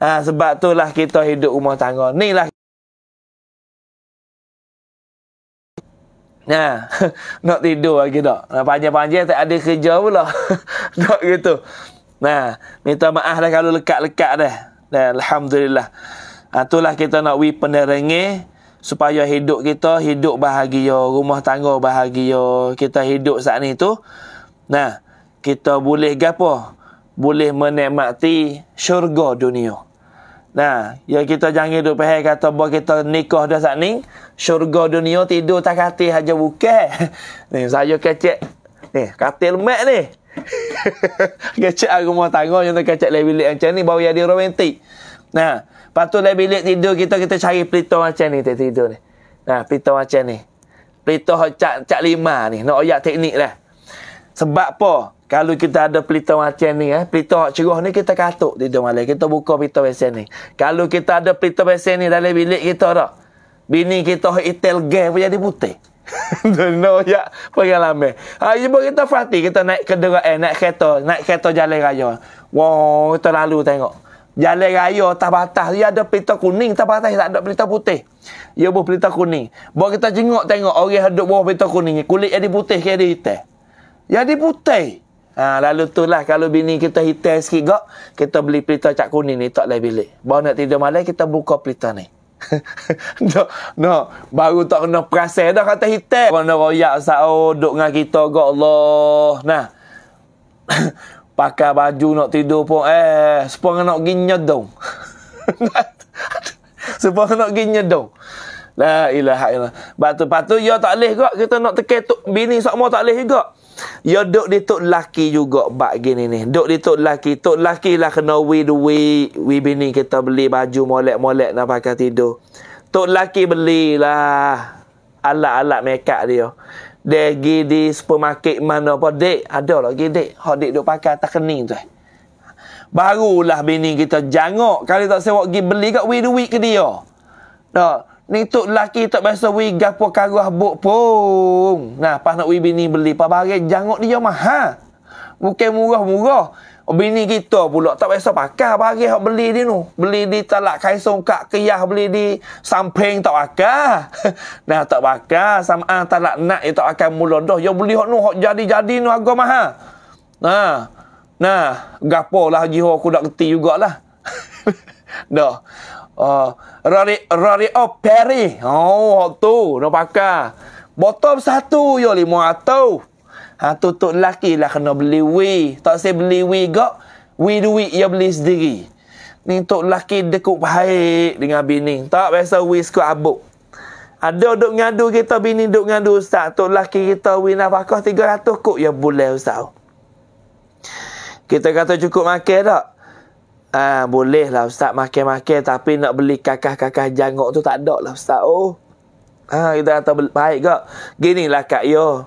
Ha, sebab tu lah kita hidup rumah tangga. Ni lah. Nah, ha, (laughs) nak tidur lagi tak? Nah, panjang-panjang tak ada kerja pula. (laughs) tak gitu. Nah, minta maaf dah kalau lekat-lekat dah. Alhamdulillah. Ha, itulah kita nak wi penerengih supaya hidup kita hidup bahagia, rumah tangga bahagia, kita hidup saat ni tu. Nah, kita boleh gapo? Boleh menikmati syurga dunia. Nah, ya kita jangan hidup pahal kata bahawa kita nikah dah saat ni, syurga dunia tidur tak hati aja bukan. (laughs) ni, saya kecek. Ni, katil mat ni. (laughs) kecek rumah tangga yang tak kecek lebih-lebih macam ni, bawa dia romantik. Nah, Lepas tu dalam bilik tidur kita, kita cari pelita macam ni, tak tidur ni. Nah, pelita macam ni. Pelita cak, cak lima ni, nak oyak teknik lah. Sebab apa? Kalau kita ada pelita macam ni, eh, pelita hak ceroh ni kita katuk tidur malam. Kita buka pelita macam ni. Kalau kita ada pelita macam ni dalam bilik kita tak? Bini kita itel gay pun jadi putih. (laughs) no ya pengalaman. Ha ibu kita fati kita naik kenderaan, eh, naik kereta, naik kereta jalan raya. Wow, kita lalu tengok. Jalan raya atas batas dia ada pelita kuning atas batas tak ada pelita putih. Dia buat pelita kuning. Buat kita jenguk tengok orang hidup bawah pelita kuning Kulit jadi putih ke dia hitam. Jadi ya, putih. Ha, lalu tu lah kalau bini kita hitam sikit gak, kita beli pelita cat kuning ni tak boleh bilik. Bawa nak tidur malam kita buka pelita ni. (laughs) no, no, baru tak kena perasaan dah kata hitam. Kena royak sao duk dengan kita gak ya Allah. Nah pakai baju nak tidur pun eh sepong nak gi nyedong (laughs) sepong nak gi nyedong la ilaha illallah batu patu ya tak leh gak kita nak terketuk bini sok tak leh gak Ya duduk di tu laki juga bak gini ni. duduk di tu laki, tu laki lah kena we we we bini kita beli baju molek-molek nak pakai tidur. Tu laki belilah alat-alat mekap dia. Dari di supermarket mana pun. Dek, ada lagi dek. Hak dek duk pakai atas kening tu. Eh. Barulah bini kita jangok. Kali tak sewa pergi beli kat week duit ke dia. Tak. Ni tu laki tak biasa wi gapo karuh buk pun. Nah, pas nak wi bini beli pa bare jangok dia mahal. Ha? Bukan murah-murah. Oh, bini kita pula tak biasa pakai bagi hak beli dia tu. Beli di talak kaisung kak keyah beli di samping tak pakai. (laughs) nah tak pakai sama ah, talak nak dia tak akan mula dah. yang beli hak nu hak jadi-jadi nu agak mahal. Nah. Nah, gapo lah haji ho aku dak geti jugalah. (laughs) Dah. Uh, oh, rari rari oh peri Oh, hak tu nak pakai. Botol satu yo 500. Ha, tutup lelaki lah kena beli wi. Tak saya beli wi gak. Wi duit ya beli sendiri. Ni tok lelaki dekuk baik dengan bini. Tak biasa wi sekut abuk. Ada ha, duk ngadu kita bini duk ngadu ustaz. Tok lelaki kita wi nafkah 300 kok ya boleh ustaz. Kita kata cukup makan tak? Ah ha, boleh lah ustaz makan-makan tapi nak beli kakah-kakah jangok tu tak ada lah ustaz. Oh. Ah ha, kita kata baik gak. Ginilah kak yo.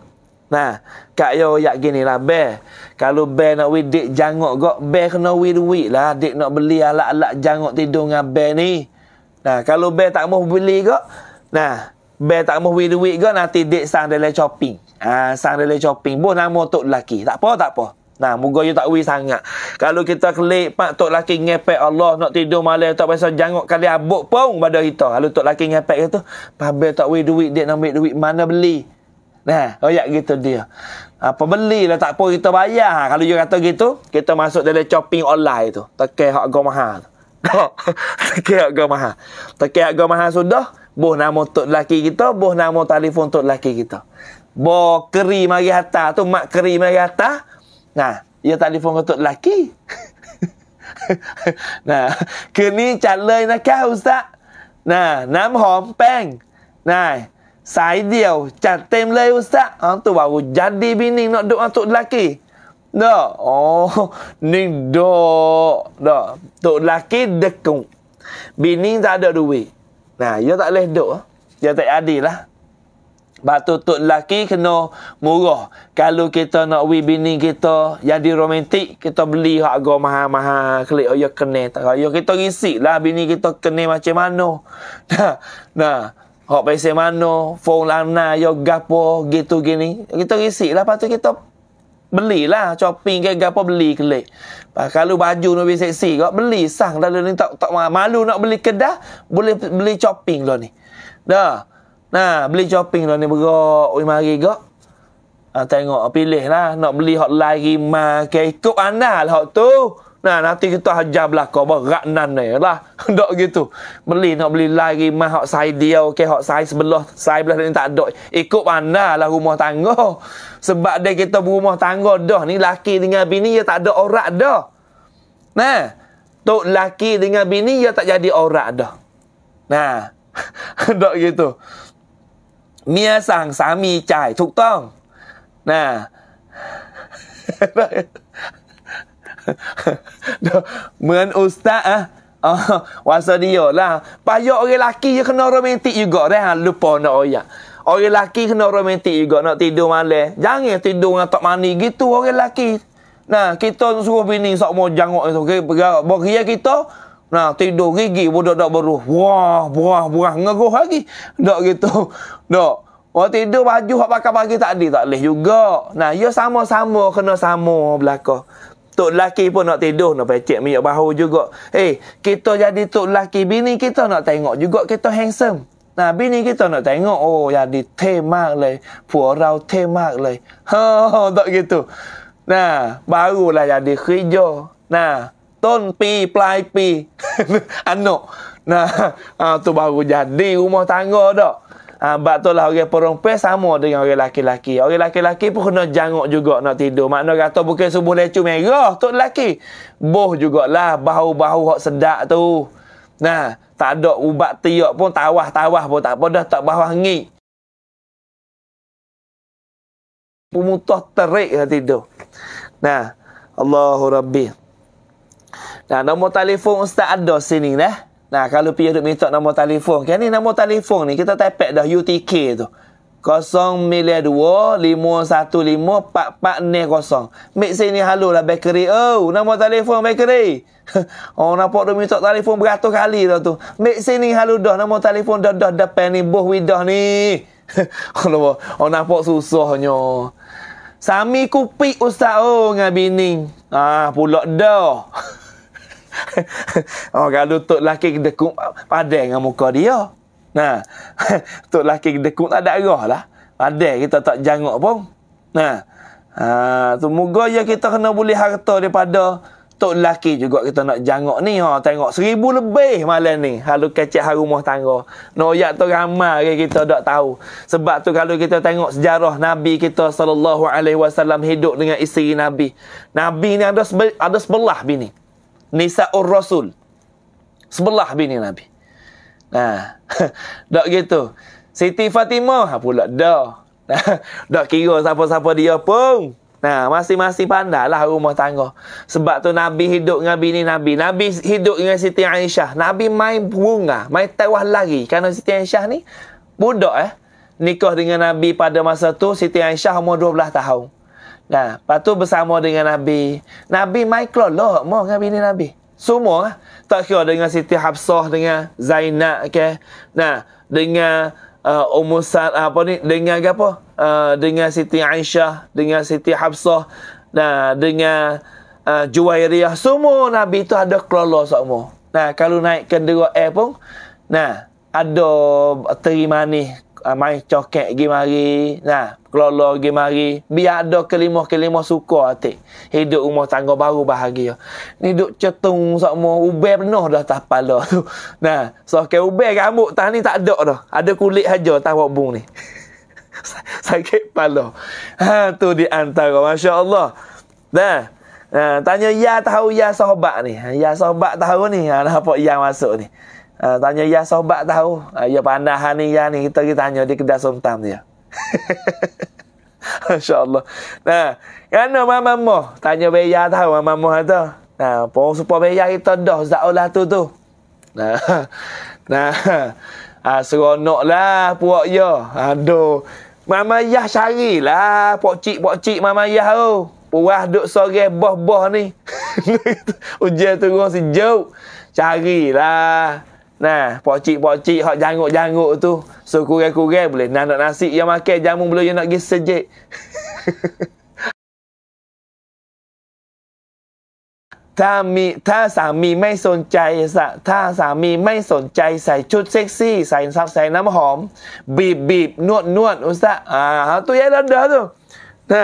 Nah, Kak Yo yak gini lah, be. Kalau be nak widik jangok gok be kena widik lah. Dik nak beli alat-alat jangok tidur ngah be ni. Nah, kalau be tak mau beli gok, nah, be tak mau widik gok, nanti dik sang dele shopping. Ah, ha, sang dele shopping. Boh nama tok laki. Tak apa, tak apa. Nah, moga you tak wui sangat. Kalau kita klik, pak tok laki ngepe Allah nak tidur malam, tak pasal jangok kali abuk pung pada kita. Kalau tok laki ngepe itu, pabe tak wui duit, dik nak ambil duit mana beli. Nah, royak gitu dia. Apa beli lah tak apa kita bayar. Kalau dia kata gitu, kita masuk dalam shopping online tu. Tekai hak go (laughs) mahal. Tekai hak go mahal. Tekai hak go mahal sudah, boh nama tok laki kita, boh nama telefon tok laki kita. Boh keri mari atas tu mak keri mari atas. Nah, dia ya telefon tok laki. (laughs) nah, kini nak nakah ustaz. Nah, nam hom peng. Nah, saya dia cantik mula ustaz. Ha, tu baru jadi bini nak duk untuk lelaki. Dah. Oh, (laughs) ni dah. Dah. Untuk lelaki dekung. Bini tak ada duit. Nah, dia ya tak boleh doa. Ya dia tak adil lah. Batu tu lelaki kena murah. Kalau kita nak wi bini kita jadi romantik, kita beli harga mahal-mahal. Klik ayo kena. kita risik lah bini kita kena macam mana. (laughs) Nah, nah. Hok pesi mano, phone lana, yo gapo, gitu gini. Kita risik lah, patut kita beli lah, Shopping ke gapo, beli kelek. kalau baju ni lebih seksi kot, beli sang. Lalu ni tak, tak malu nak beli kedah, boleh beli shopping lah ni. Dah. Nah, beli shopping lah ni berok, ui mari kot. Ha, ah, tengok, pilih lah. Nak beli hot lagi, ma, ke ikut anda lah hot tu. Nah, nanti kita hajar belakang berat nan ni lah. (laughs) Tak gitu. Beli nak beli lagi rumah hak saya dia okey hak saya sebelah saya belah ni tak ada. Ikut mana lah rumah tangga. Sebab dia kita berumah tangga dah ni laki dengan bini dia ya tak ada orang dah. Nah, tu laki dengan bini dia ya tak jadi orang dah. Nah, (laughs) tak gitu. Mia sang sami cai, tuk tong. Nah. (laughs) Men ustaz eh? ah. Oh, wasa dia lah. orang lelaki je kena romantik juga. Dah eh? lupa nak oyak. Orang lelaki kena romantik juga nak tidur malam. Jangan tidur dengan tok mani gitu orang lelaki. Nah, kita suruh bini sok jangok itu. Okay, Bagi kita, nah tidur gigi budak dak baru. Wah, buah buah ngeruh lagi. Dak gitu. Dak. Oh tidur baju hak pakai tadi tak juga. Nah, ia ya sama-sama kena sama belaka. Tok lelaki pun nak tidur, nak pecek minyak bahu juga. Eh, kita jadi tok lelaki, bini kita nak tengok juga kita handsome. Nah, bini kita nak tengok, oh, jadi temak leh. Puarau temak leh. Ha, (laughs) tak gitu. Nah, barulah jadi kerja. Nah, ton pi, pelai pi. (laughs) anak. Nah, ha, (laughs) tu baru jadi rumah tangga tak. Sebab ah, uh, tu lah orang perempuan sama dengan orang lelaki-lelaki. Orang lelaki-lelaki pun kena janguk juga nak tidur. Maknanya kata bukan subuh lecu merah tu lelaki. Boh jugalah bau-bau hak sedak tu. Nah, tak ada ubat tiak pun tawah-tawah pun tak apa dah tak bawah ngi. Pemutah terik hati lah tidur. Nah, Allahu Rabbi. Nah, nombor telefon ustaz ada sini dah. Nah, kalau pihak duk minta nombor telefon. Kan ni nombor telefon ni kita tepek dah UTK tu. 0 milen 2 5 1 5 4 4 Mek sini halo lah bakery. Oh, nombor telefon bakery. (laughs) oh, nampak dia minta telefon beratus kali dah tu. Mek sini halo dah nombor telefon dah dah depan ni. Boh widah ni. Kalau (laughs) oh, nampak susahnya. Sami kupik ustaz oh dengan bini. Ah, pulak dah. (laughs) oh, kalau (laughs) tok laki dekuk padan dengan muka dia. Nah, (laughs) tok laki dekuk tak ada arah lah. Padan kita tak jangok pun. Nah. Ha, tu moga ya kita kena boleh harta daripada tok laki juga kita nak jangok ni ha tengok seribu lebih malam ni halu kecik har rumah tangga noyak tu ramai kita dak tahu sebab tu kalau kita tengok sejarah nabi kita sallallahu alaihi wasallam hidup dengan isteri nabi nabi ni ada ada sebelah bini Nisa'ur Rasul. Sebelah bini Nabi. Nah, tak (laughs) gitu. Siti Fatimah ha, pula dah. Tak (laughs) kira siapa-siapa dia pun. Nah, masing-masing pandai lah rumah tangga. Sebab tu Nabi hidup dengan bini Nabi. Nabi hidup dengan Siti Aisyah. Nabi main bunga, main tewah lagi. Kerana Siti Aisyah ni budak eh. Nikah dengan Nabi pada masa tu, Siti Aisyah umur 12 tahun. Nah, lepas tu bersama dengan Nabi. Nabi mai keluar lah, mau dengan bini Nabi. Semua lah. Tak kira dengan Siti Habsah, dengan Zainab, okay? Nah, dengan uh, Umusat, apa ni? Dengan apa? Uh, dengan Siti Aisyah, dengan Siti Habsah, nah, dengan uh, Juwairiyah. Semua Nabi tu ada keluar lah semua. Nah, kalau naik kendera air pun, nah, ada terima ni uh, main coket game hari, nah, kelola game hari. Biar ada kelima-kelima suka atik. Hidup rumah tangga baru bahagia. Ni duk cetung sama ubeh penuh dah tak pala tu. (laughs) Nah, so ke ubeh rambut tah ni tak ada dah. Ada kulit saja tah bung ni. (laughs) Sakit pala. Ha tu di antara masya-Allah. Nah, Nah, tanya ya tahu ya sahabat ni. Ha, ya sahabat tahu ni. Ha, nampak ya masuk ni. Ah, tanya ya sobat tahu. Ah, ya pandah ni ya ni kita kita tanya di kedai somtam dia. (laughs) Masya-Allah. Nah, kena mama mo tanya beya tahu mama Moh kata. Nah, po supo beya kita dah zaulah tu tu. Nah. (laughs) Nah. Ah lah, puak ya. Aduh. Mama Yah carilah pok cik pok cik Mama Yah tu. Oh. Puah duk sore boh-boh ni. (laughs) Ujian tu orang sejauh. Carilah. Nah, pakcik-pakcik hak janguk-janguk tu. So, kurang-kurang boleh. Nak nak nasi yang makan jamu belum yang nak pergi sejik. ถ้ามีถ้าสามีไม่สนใจสะถ้าสามีไม่สนใจใส่ชุดเซ็กซี่ใส่สักใส่น้ำหอมบีบบีบนวดนวดอุสะอ่าฮะตัวใหญ่แล้วเด้อตัวน่ะ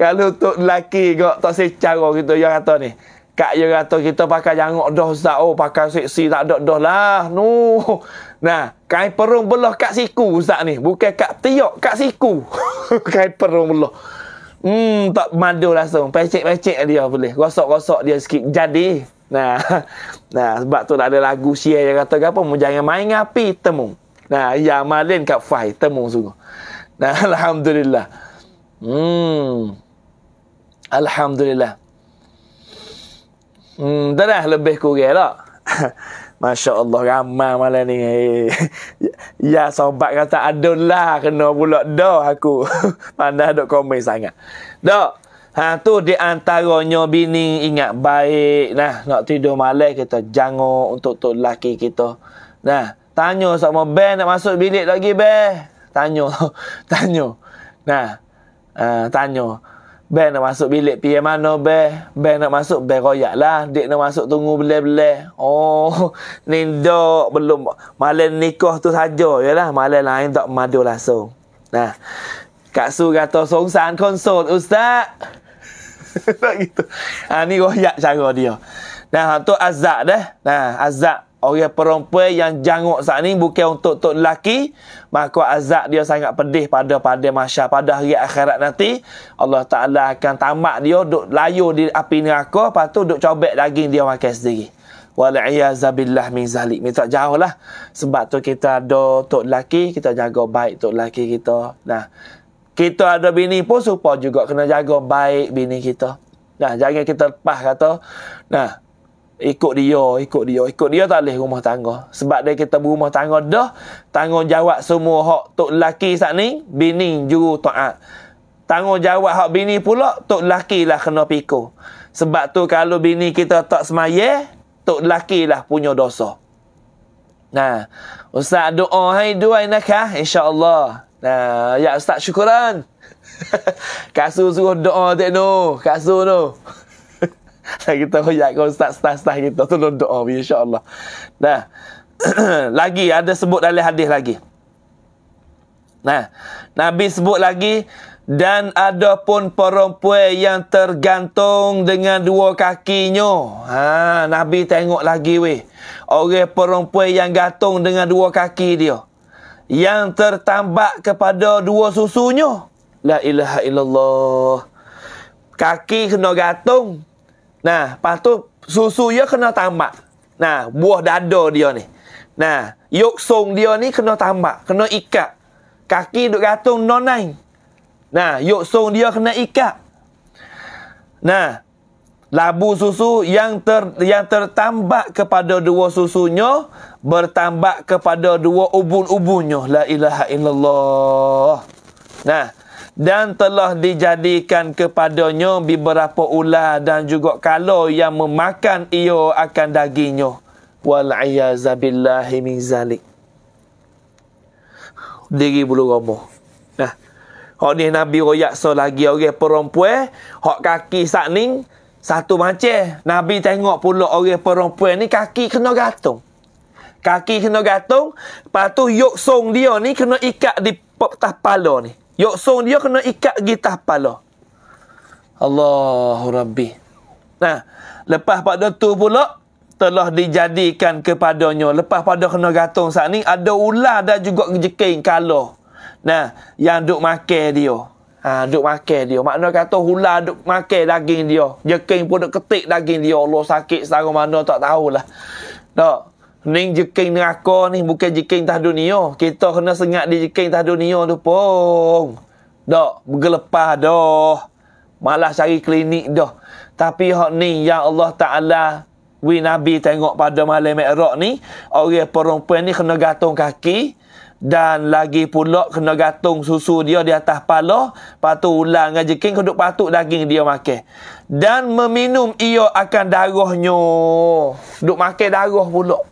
การุตุลากีก็ต้องเสียใจกับตัวยากตัวนี้ Kak je kata kita pakai janguk dah ustaz. Oh, pakai seksi tak ada dah lah. No. Nah, kain perung belah kat siku ustaz ni. Bukan kat tiok, kat siku. (laughs) kain perung belah. Hmm, tak madu langsung. Pecek-pecek dia boleh. Gosok-gosok dia sikit. Jadi, nah, (laughs) nah sebab tu ada lagu syair yang kata apa. Jangan main api, temu. Nah, ya malin kat fai, temu sungguh. Nah, (laughs) Alhamdulillah. Hmm. Alhamdulillah. Hmm, tak dah lebih kurang lah. (laughs) Masya Allah ramai malam ni. (laughs) ya sobat kata adalah kena pula dah aku. (laughs) Pandai duk komen sangat. Dok. Ha tu di antaranya bini ingat baik nah nak tidur malam kita jangan untuk tu laki kita. Nah, tanya sama Ben nak masuk bilik lagi Ben. Tanya. tanya. Nah. Uh, tanya. Bek nak masuk bilik pihak mana be? Be nak masuk be royak lah. Dek nak masuk tunggu bele-bele. Oh, (laughs) ni dok belum. Malam nikah tu saja je lah. Malam lain tak madu langsung. Nah, Kak Su kata songsan konsol ustaz. (laughs) tak gitu. Ha, ni royak cara dia. Nah, tu azak dah. Nah, azak orang perempuan yang janguk saat ni bukan untuk tok lelaki maka azab dia sangat pedih pada pada masya pada hari akhirat nanti Allah Taala akan tamat dia duk layu di api neraka lepas tu duk cobek daging dia makan sendiri wal iazabilah min zalik minta jauh lah sebab tu kita ada tok lelaki kita jaga baik tok lelaki kita nah kita ada bini pun supaya juga kena jaga baik bini kita nah jangan kita lepas kata nah ikut dia, ikut dia, ikut dia tak boleh rumah tangga. Sebab dia kita berumah tangga dah, tanggungjawab semua hak tok laki saat ni, bini juru taat. Tanggungjawab hak bini pula, tok laki lah kena piko. Sebab tu kalau bini kita tak semaya, tok laki lah punya dosa. Nah, Ustaz doa hai dua ha? insya Allah. Nah, ya Ustaz syukuran. (laughs) Kasu suruh doa tak no, kasu no. Lagi (laughs) kita hoyatkan ustaz-ustaz kita. Tolong oh, doa, insyaAllah. Nah. (clears throat) lagi, ada sebut dalam hadis lagi. Nah, Nabi sebut lagi, dan ada pun perempuan yang tergantung dengan dua kakinya. Ha, Nabi tengok lagi weh. Orang perempuan yang gantung dengan dua kaki dia. Yang tertambak kepada dua susunya. La ilaha illallah. Kaki kena gantung. Nah, lepas tu susu dia kena tambak. Nah, buah dada dia ni. Nah, yuk song dia ni kena tambak, kena ikat. Kaki duk gantung nonai. Nah, yuk song dia kena ikat. Nah, labu susu yang ter yang tertambak kepada dua susunya bertambak kepada dua ubun-ubunnya. La ilaha illallah. Nah, dan telah dijadikan kepadanya beberapa ular dan juga kalau yang memakan ia akan dagingnya wal ayazabilahi min zalik diri bulu romo nah hok ni nabi royak so lagi orang okay, perempuan hok kaki sakning satu macam nabi tengok pula orang perempuan ni kaki kena gatung, kaki kena gatung, patu yok song dia ni kena ikat di petah pala ni Yok song dia kena ikat gitah pala. Allahu Rabbi. Nah, lepas pada tu pula, telah dijadikan kepadanya. Lepas pada kena gatung saat ni, ada ular dah juga jekin kalau. Nah, yang duk makan dia. Ha, duk makan dia. Makna kata ular duk makan daging dia. Jekin pun duk ketik daging dia. Allah sakit sekarang mana tak tahulah. Tak. no. Ning jeking neraka ni bukan jeking tah dunia. Kita kena sengat di jeking tah dunia tu pun. Dok, bergelepah dah. Malah cari klinik dah. Tapi hak ni yang Allah Taala wi nabi tengok pada malam Mikraj ni, orang perempuan ni kena gatung kaki dan lagi pula kena gatung susu dia di atas kepala, patu ulang dengan jeking kena patuk daging dia makan. Dan meminum ia akan darahnya. Duk makan darah pula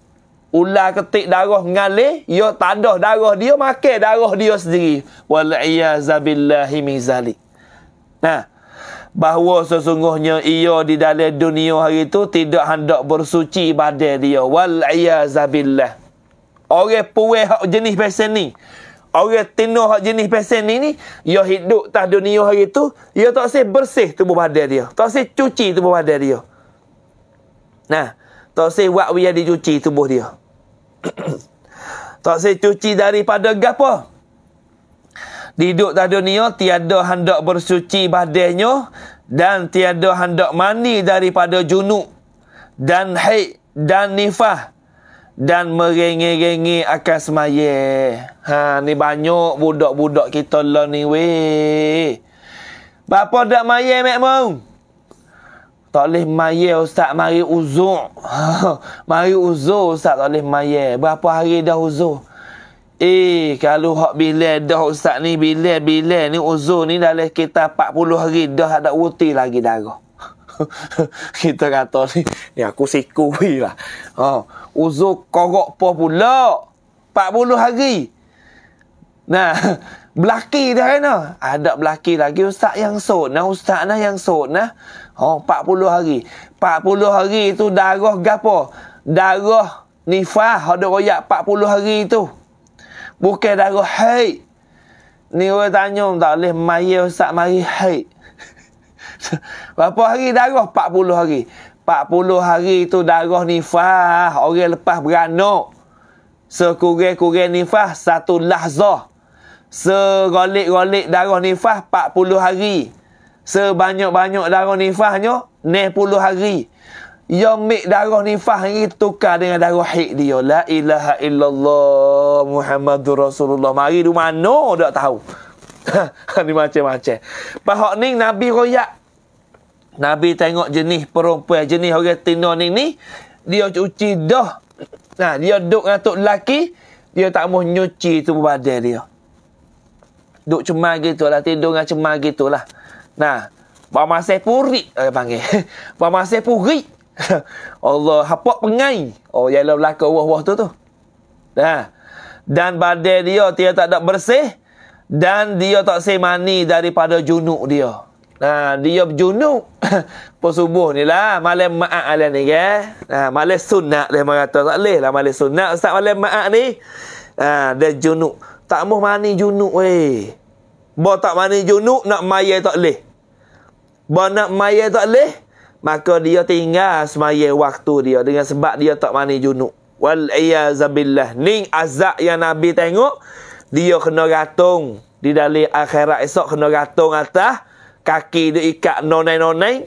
ular ketik darah ngalih ia tadah darah dia makan darah dia sendiri wal iazabilahi nah bahawa sesungguhnya ia di dalam dunia hari itu tidak hendak bersuci badan dia wal iazabilah orang puas hak jenis pesen ni orang tinuh hak jenis pesen ni ni ia hidup tah dunia hari itu ia tak sih bersih tubuh badan dia tak sih cuci tubuh badan dia nah tak sih buat dia dicuci tubuh dia tak (coughs) saya cuci daripada gapo. Diduk tadi ni tiada hendak bersuci badannya dan tiada hendak mandi daripada junuk dan haid dan nifah dan merengi-rengi akan semaya. Ha, ni banyak budak-budak kita lah ni weh. Bapa dak maya mek mau tak boleh maya ustaz mari uzur (laughs) mari uzur ustaz tak boleh maya berapa hari dah uzur eh kalau hak bila dah ustaz ni bila bila ni uzur ni dah kita 40 hari dah ada uti lagi darah (laughs) kita kata ni ni aku siku (laughs) lah oh, uzur korok pun pula 40 hari Nah, (laughs) belaki dah kan oh. Ada belaki lagi ustaz yang sod. Nah, ustaz nah yang sod nah. Oh, 40 hari. 40 hari itu darah gapo? Darah nifah. Ada royak 40 hari itu, Bukan darah haid. Ni orang tanya tak boleh mayat ustaz mari haid. (laughs) Berapa hari darah? 40 hari. 40 hari itu darah nifah. Orang lepas beranok. Sekurang-kurang nifah satu lahzah segolik-golik darah nifas 40 hari. Sebanyak-banyak darah nifahnya nifasnya puluh hari. Yang mik darah nifah ni tukar dengan darah haid dia. La ilaha illallah Muhammadur Rasulullah. Mari di mana dak tahu. (laughs) ni macam-macam. Pahak ni Nabi royak. Nabi tengok jenis perempuan, jenis orang tina ni ni, dia cuci dah. Nah, dia duduk dengan tok lelaki, dia tak mau nyuci tubuh badan dia. Duk cemar gitulah Tidur dengan cemar gitulah Nah Buat masa purik Dia eh, panggil Buat masa purik Allah hapok pengai Oh yang lo berlaku Wah-wah tu tu Nah Dan badai dia Dia tak ada bersih Dan dia tak semani Daripada junuk dia Nah Dia berjunuk (laughs) Pada subuh ni lah Malam ma'ak alam ni ke Nah Malam sunnah Dia mengatakan Tak boleh lah Malam sunnah. Ustaz malam ma'ak ni Nah Dia junuk tak mahu mani junuk weh. Ba tak mani junuk nak maya tak leh. Ba nak maya tak leh. Maka dia tinggal semaya waktu dia dengan sebab dia tak mani junuk. Wal iyazabilah. Ni azab yang Nabi tengok. Dia kena gantung. Di dalam akhirat esok kena gantung atas. Kaki dia ikat nonai-nonai.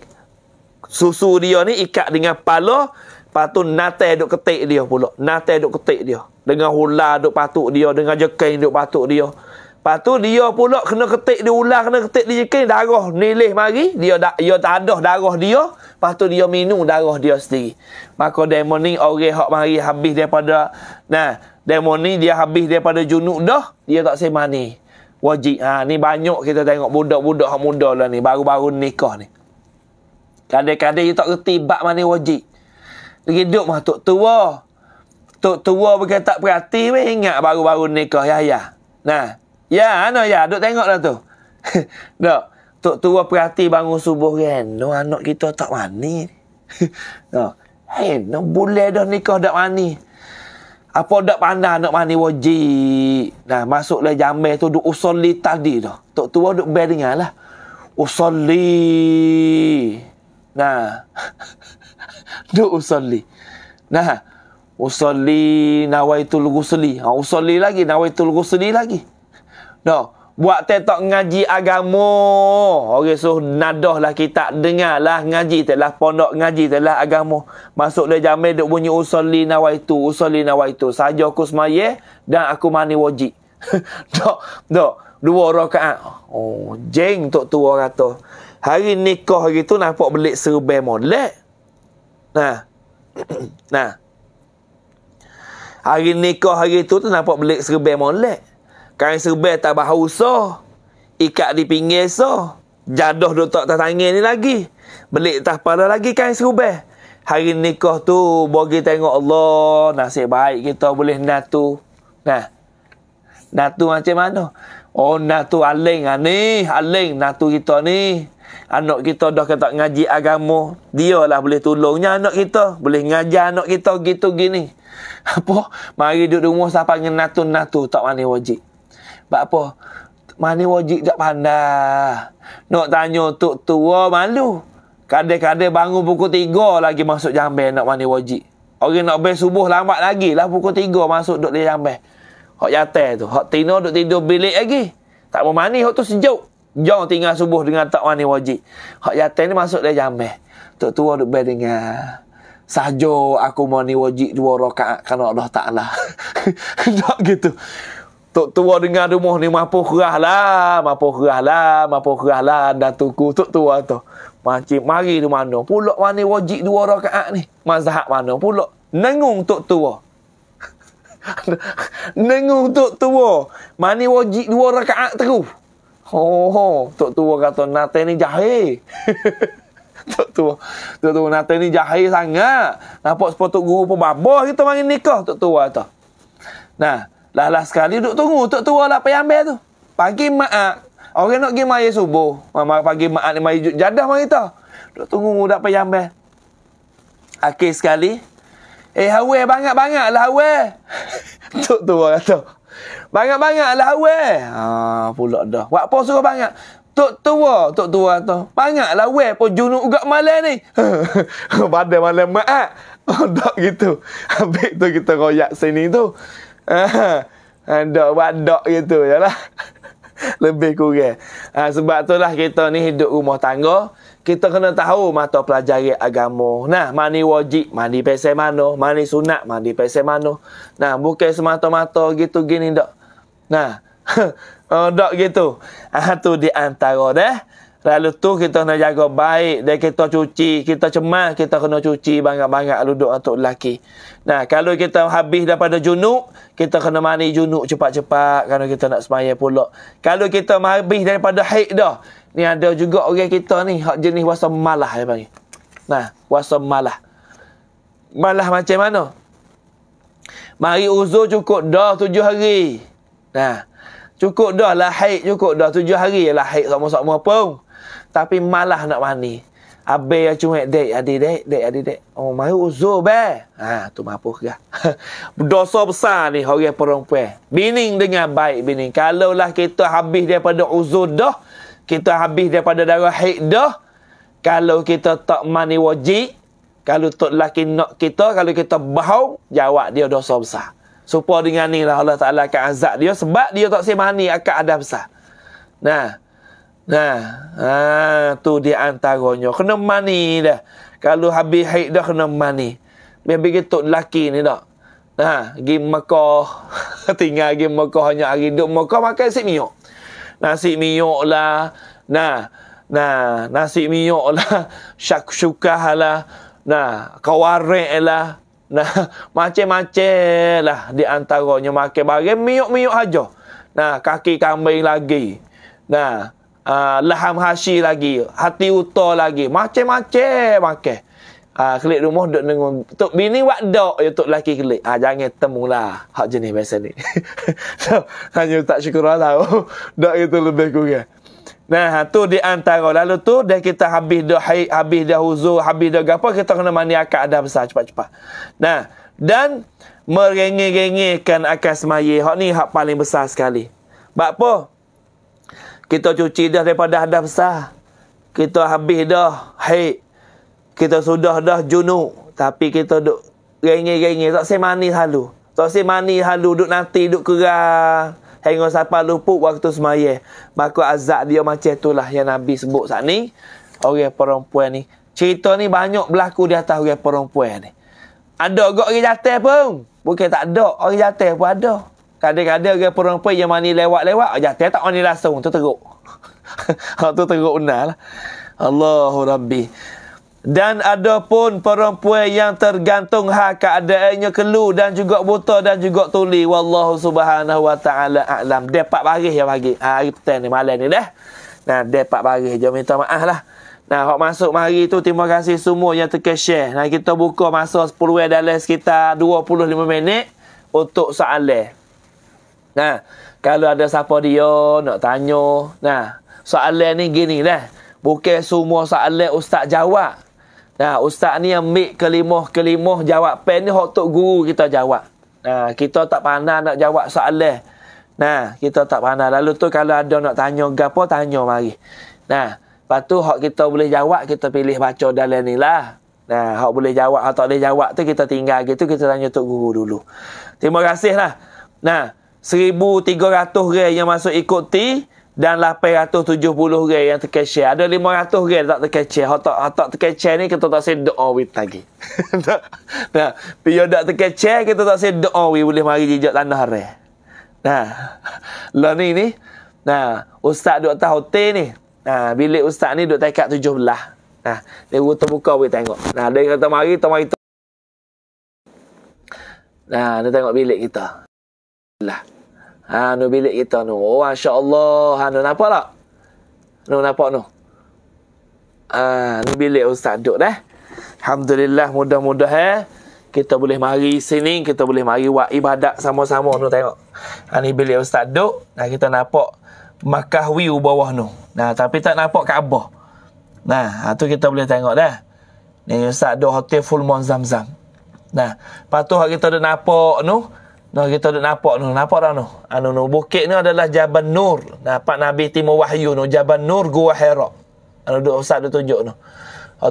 Susu dia ni ikat dengan palo. Lepas tu natai duk ketik dia pula. Natai duk ketik dia. Dengan hula duk patuk dia. Dengan jekeng duk patuk dia. Lepas tu dia pula kena ketik di ular, kena ketik di jekeng. Darah nilih mari. Dia, da, dia tak ada darah dia. Lepas tu dia minum darah dia sendiri. Maka demon ni orang hok mari habis daripada... Nah, demon ni dia habis daripada junuk dah. Dia tak semah ni. Wajib. Ha, ni banyak kita tengok budak-budak yang muda lah ni. Baru-baru nikah ni. Kadang-kadang dia tak ketibak mana wajib. Lagi duduk mah tua. Tok tua berkata tak perhati weh ingat baru-baru nikah ya ya. Nah, ya ana ya duk tengoklah tu. (laughs) Dok, tok tua perhati bangun subuh kan. No anak kita tak mani. no. (laughs) Hei, no boleh dah nikah dak mani. Apa dak pandai anak mani wajib. Nah, masuklah jambe tu duk usolli tadi tu. Tok tua duk ber dengarlah. Usolli. Nah. (laughs) duk usolli. Nah. Usalli nawaitul gusli. Ha, usalli lagi, nawaitul gusli lagi. No. Buat tetok ngaji agama. Orang okay, suruh nadah lah kita. Dengar lah ngaji. Telah pondok ngaji. Telah agama. Masuk dia jamin duk bunyi usalli nawaitu. Usalli nawaitu. Saja aku semaya dan aku mani wajib. Tok, (laughs) tok. Dua rakaat. Oh, jeng tok tua kata. Hari nikah gitu nampak belik serbe molek. Nah. (clears throat) nah. Hari nikah hari tu tu nampak belik serbeh molek. Kain serbeh tak bahu so. Ikat di pinggir so. Jadah duk tak tertangin ni lagi. Belik tak pada lagi kain serbeh. Hari nikah tu bagi tengok Allah nasib baik kita boleh natu. Nah. Natu macam mana? Oh natu aling ah, ni, aling natu kita ni. Anak kita dah kata ngaji agama, dialah boleh tolongnya anak kita, boleh ngajar anak kita gitu gini. (laughs) Apa? Mari duduk rumah siapa dengan natu-natu tak mana wajib. Sebab apa? Mana wajib tak pandai. Nak tanya untuk tua malu. Kadang-kadang bangun pukul tiga lagi masuk jambe nak mana wajib. Orang nak bayar subuh lambat lagi lah pukul tiga masuk duduk di jambe. Hak jatuh tu. Hak tino duduk tidur bilik lagi. Tak mau mani hak tu sejuk. Jom tinggal subuh dengan tak mani wajib. Hak jatuh ni masuk dia jambe. Tok tua duduk bayar dengar sahaja aku mau ni wajib dua rakaat kerana Allah Ta'ala. (laughs) tak gitu. Tok tua dengar rumah ni mampu kerah lah, mampu kerah lah, mampu kerah lah, dan tuku tok tua tu. Macam mari tu mana, pulak mana wajib dua rakaat ni, mazhab mana pulak. Nengung tok tua. (laughs) Nengung tok tua. Mana wajib dua rakaat tu. Ho oh, oh. ho, tok tua kata nate ni jahil. (laughs) Tok tua. Tok tua nata ni jahil sangat. Nampak sepuluh tok guru pun babah kita mari nikah tok tua tu. Nah, lah-lah sekali duk tunggu tok tua lah payah ambil tu. Pagi maak. Ah, orang nak pergi maya subuh. Mama pagi maak ni maya jadah mari tu. Duk tunggu dak payah ambil. Akhir sekali. Eh, hawe banyak-banyak lah hawe. (laughs) tok tua kata. Banyak-banyak lah hawe. Ha, ah, pula dah. Buat apa suruh banyak? Tok tua, tok tua tu. Pangatlah weh pun junuk ugak malam ni. (laughs) Badan malam maat. Ah. Dok gitu. Habis tu kita royak sini tu. (laughs) Ah, dok buat gitu je lah. (laughs) Lebih kurang. Ah, sebab tu lah kita ni hidup rumah tangga. Kita kena tahu mata pelajari agama. Nah, mani wajib, mani pesai mana. Mani sunat, mani pesai mana. Nah, bukan semata-mata gitu gini dok. Nah, (laughs) oh, dok gitu. Ah tu di antara dah. Lalu tu kita nak jaga baik dan kita cuci, kita cemas, kita kena cuci banyak-banyak duduk untuk laki. Nah, kalau kita habis daripada junuk, kita kena mandi junuk cepat-cepat kerana kita nak semaya pula. Kalau kita habis daripada haid dah, ni ada juga orang kita ni, hak jenis wasa malah dia panggil. Nah, wasa malah. Malah macam mana? Mari uzur cukup dah tujuh hari. Nah, Cukup dah lah haid cukup dah. Tujuh hari lah haid sama-sama pun. Tapi malah nak mani, Abe ya cuma dek adik dek dek adik dek. Oh mari uzur be. Ha tu mampu ke. (laughs) Dosa besar ni orang perempuan. Bining dengan baik bining. Kalau lah kita habis daripada uzur dah, kita habis daripada darah haid dah. Kalau kita tak mani wajib, kalau tak laki nak kita, kalau kita bau, jawab dia dosa besar. Supaya dengan ni lah Allah Ta'ala akan azab dia. Sebab dia tak semani akan ada besar. Nah. Nah. Ha, tu dia antaranya. Kena mani dah. Kalau habis haid dah kena mani. Biar begitu lelaki ni tak. Nah, pergi Mekah. (laughs) Tinggal pergi Mekah. Hanya hari duduk Mekah makan nasi minyak. Nasi minyak lah. Nah. Nah, nasi minyak lah. Syak (laughs) syukah lah. Nah, kawarek lah. Nah, macam-macam lah di antaranya makan barang miuk-miuk saja. Nah, kaki kambing lagi. Nah, uh, laham hasi lagi, hati uta lagi. Macam-macam makan. Ah, uh, kelik rumah duk dengan tok bini wak dok ya tok laki kelik. Ah, uh, jangan temulah hak jenis biasa ni. (laughs) so, hanya tak syukur lah tau. (laughs) Dok itu lebih kurang. Nah, ha, tu di antara. Lalu tu dah kita habis dah hai, habis dah huzur, habis dah apa kita kena mandi akak dah besar cepat-cepat. Nah, dan merengek-rengekkan akan semaya. Hak ni hak paling besar sekali. Bak apa? Kita cuci dah daripada dah besar. Kita habis dah haid. Kita sudah dah junuk. Tapi kita duk rengek-rengek. Tak saya halu. Tak saya mani halu. Duk nanti, duk kerang. Kainan siapa lupa waktu semaya. Maka azab dia macam itulah yang Nabi sebut saat ni. Orang perempuan ni. Cerita ni banyak berlaku di atas orang perempuan ni. Ada juga orang jatuh pun. Bukan tak ada. Orang jatuh pun ada. Kadang-kadang orang perempuan yang mani lewat-lewat. Jatuh tak mani langsung. Tu teruk. (laughs) tu teruk benar lah. Allahu Rabbi. Dan ada pun perempuan yang tergantung hak keadaannya kelu dan juga buta dan juga tuli. Wallahu subhanahu wa ta'ala a'lam. Dapat bagi ya ah, bagi. Ha, hari petang ni malam ni dah. Nah, dapat bagi. Jom minta maaf lah. Nah, hak masuk hari tu terima kasih semua yang tekan share. Nah, kita buka masa 10 hari dalam sekitar 25 minit untuk soalan. Nah, kalau ada siapa dia nak tanya. Nah, soalan ni gini lah. Bukan semua soalan ustaz jawab. Nah, ustaz ni yang ambil kelimah-kelimah jawab pen ni hok tok guru kita jawab. Nah, kita tak pandai nak jawab soalan. Nah, kita tak pandai. Lalu tu kalau ada nak tanya gapo tanya mari. Nah, lepas tu hok kita boleh jawab kita pilih baca dalam ni lah. Nah, hok boleh jawab atau tak boleh jawab tu kita tinggal gitu kita tanya tok guru dulu. Terima kasih lah. Nah, 1300 orang yang masuk ikut T, dan 870 orang yang terkecil. Ada 500 orang yang tak terkecil. Hak tak, terkecil ni kita tak sedo doa we tagi. nah, bila tak terkecil kita tak sedo doa we boleh mari jejak tanah re. Nah. (laughs) Lah ni ni. Nah, ustaz duk atas hotel ni. Nah, bilik ustaz ni duk taikat 17. Nah, dia buka terbuka we tengok. Nah, dia kata mari, kita mari. Nah, dia tengok bilik kita. Lah. Ha nu bilik kita nu. Oh masya-Allah. Ha nu nampak tak? Nu nampak nu. Ah, ha nu bilik ustaz duk dah. Eh? Alhamdulillah mudah-mudahan eh? kita boleh mari sini, kita boleh mari buat ibadat sama-sama nu tengok. Ha ni bilik ustaz duk. Nah kita nampak Makkah view bawah nu. Nah tapi tak nampak Kaabah. Nah, ha tu kita boleh tengok dah. Ni ustaz duk hotel Full Mon zam Nah, patut kita dah nampak nu. No? Nah kita dah nampak tu, nampak dah tu. Anu no bukit ni adalah Jabal Nur. Nampak Nabi Timur Wahyu tu, Jabal Nur Gua Herak. Anu tu, Ustaz tu tunjuk tu.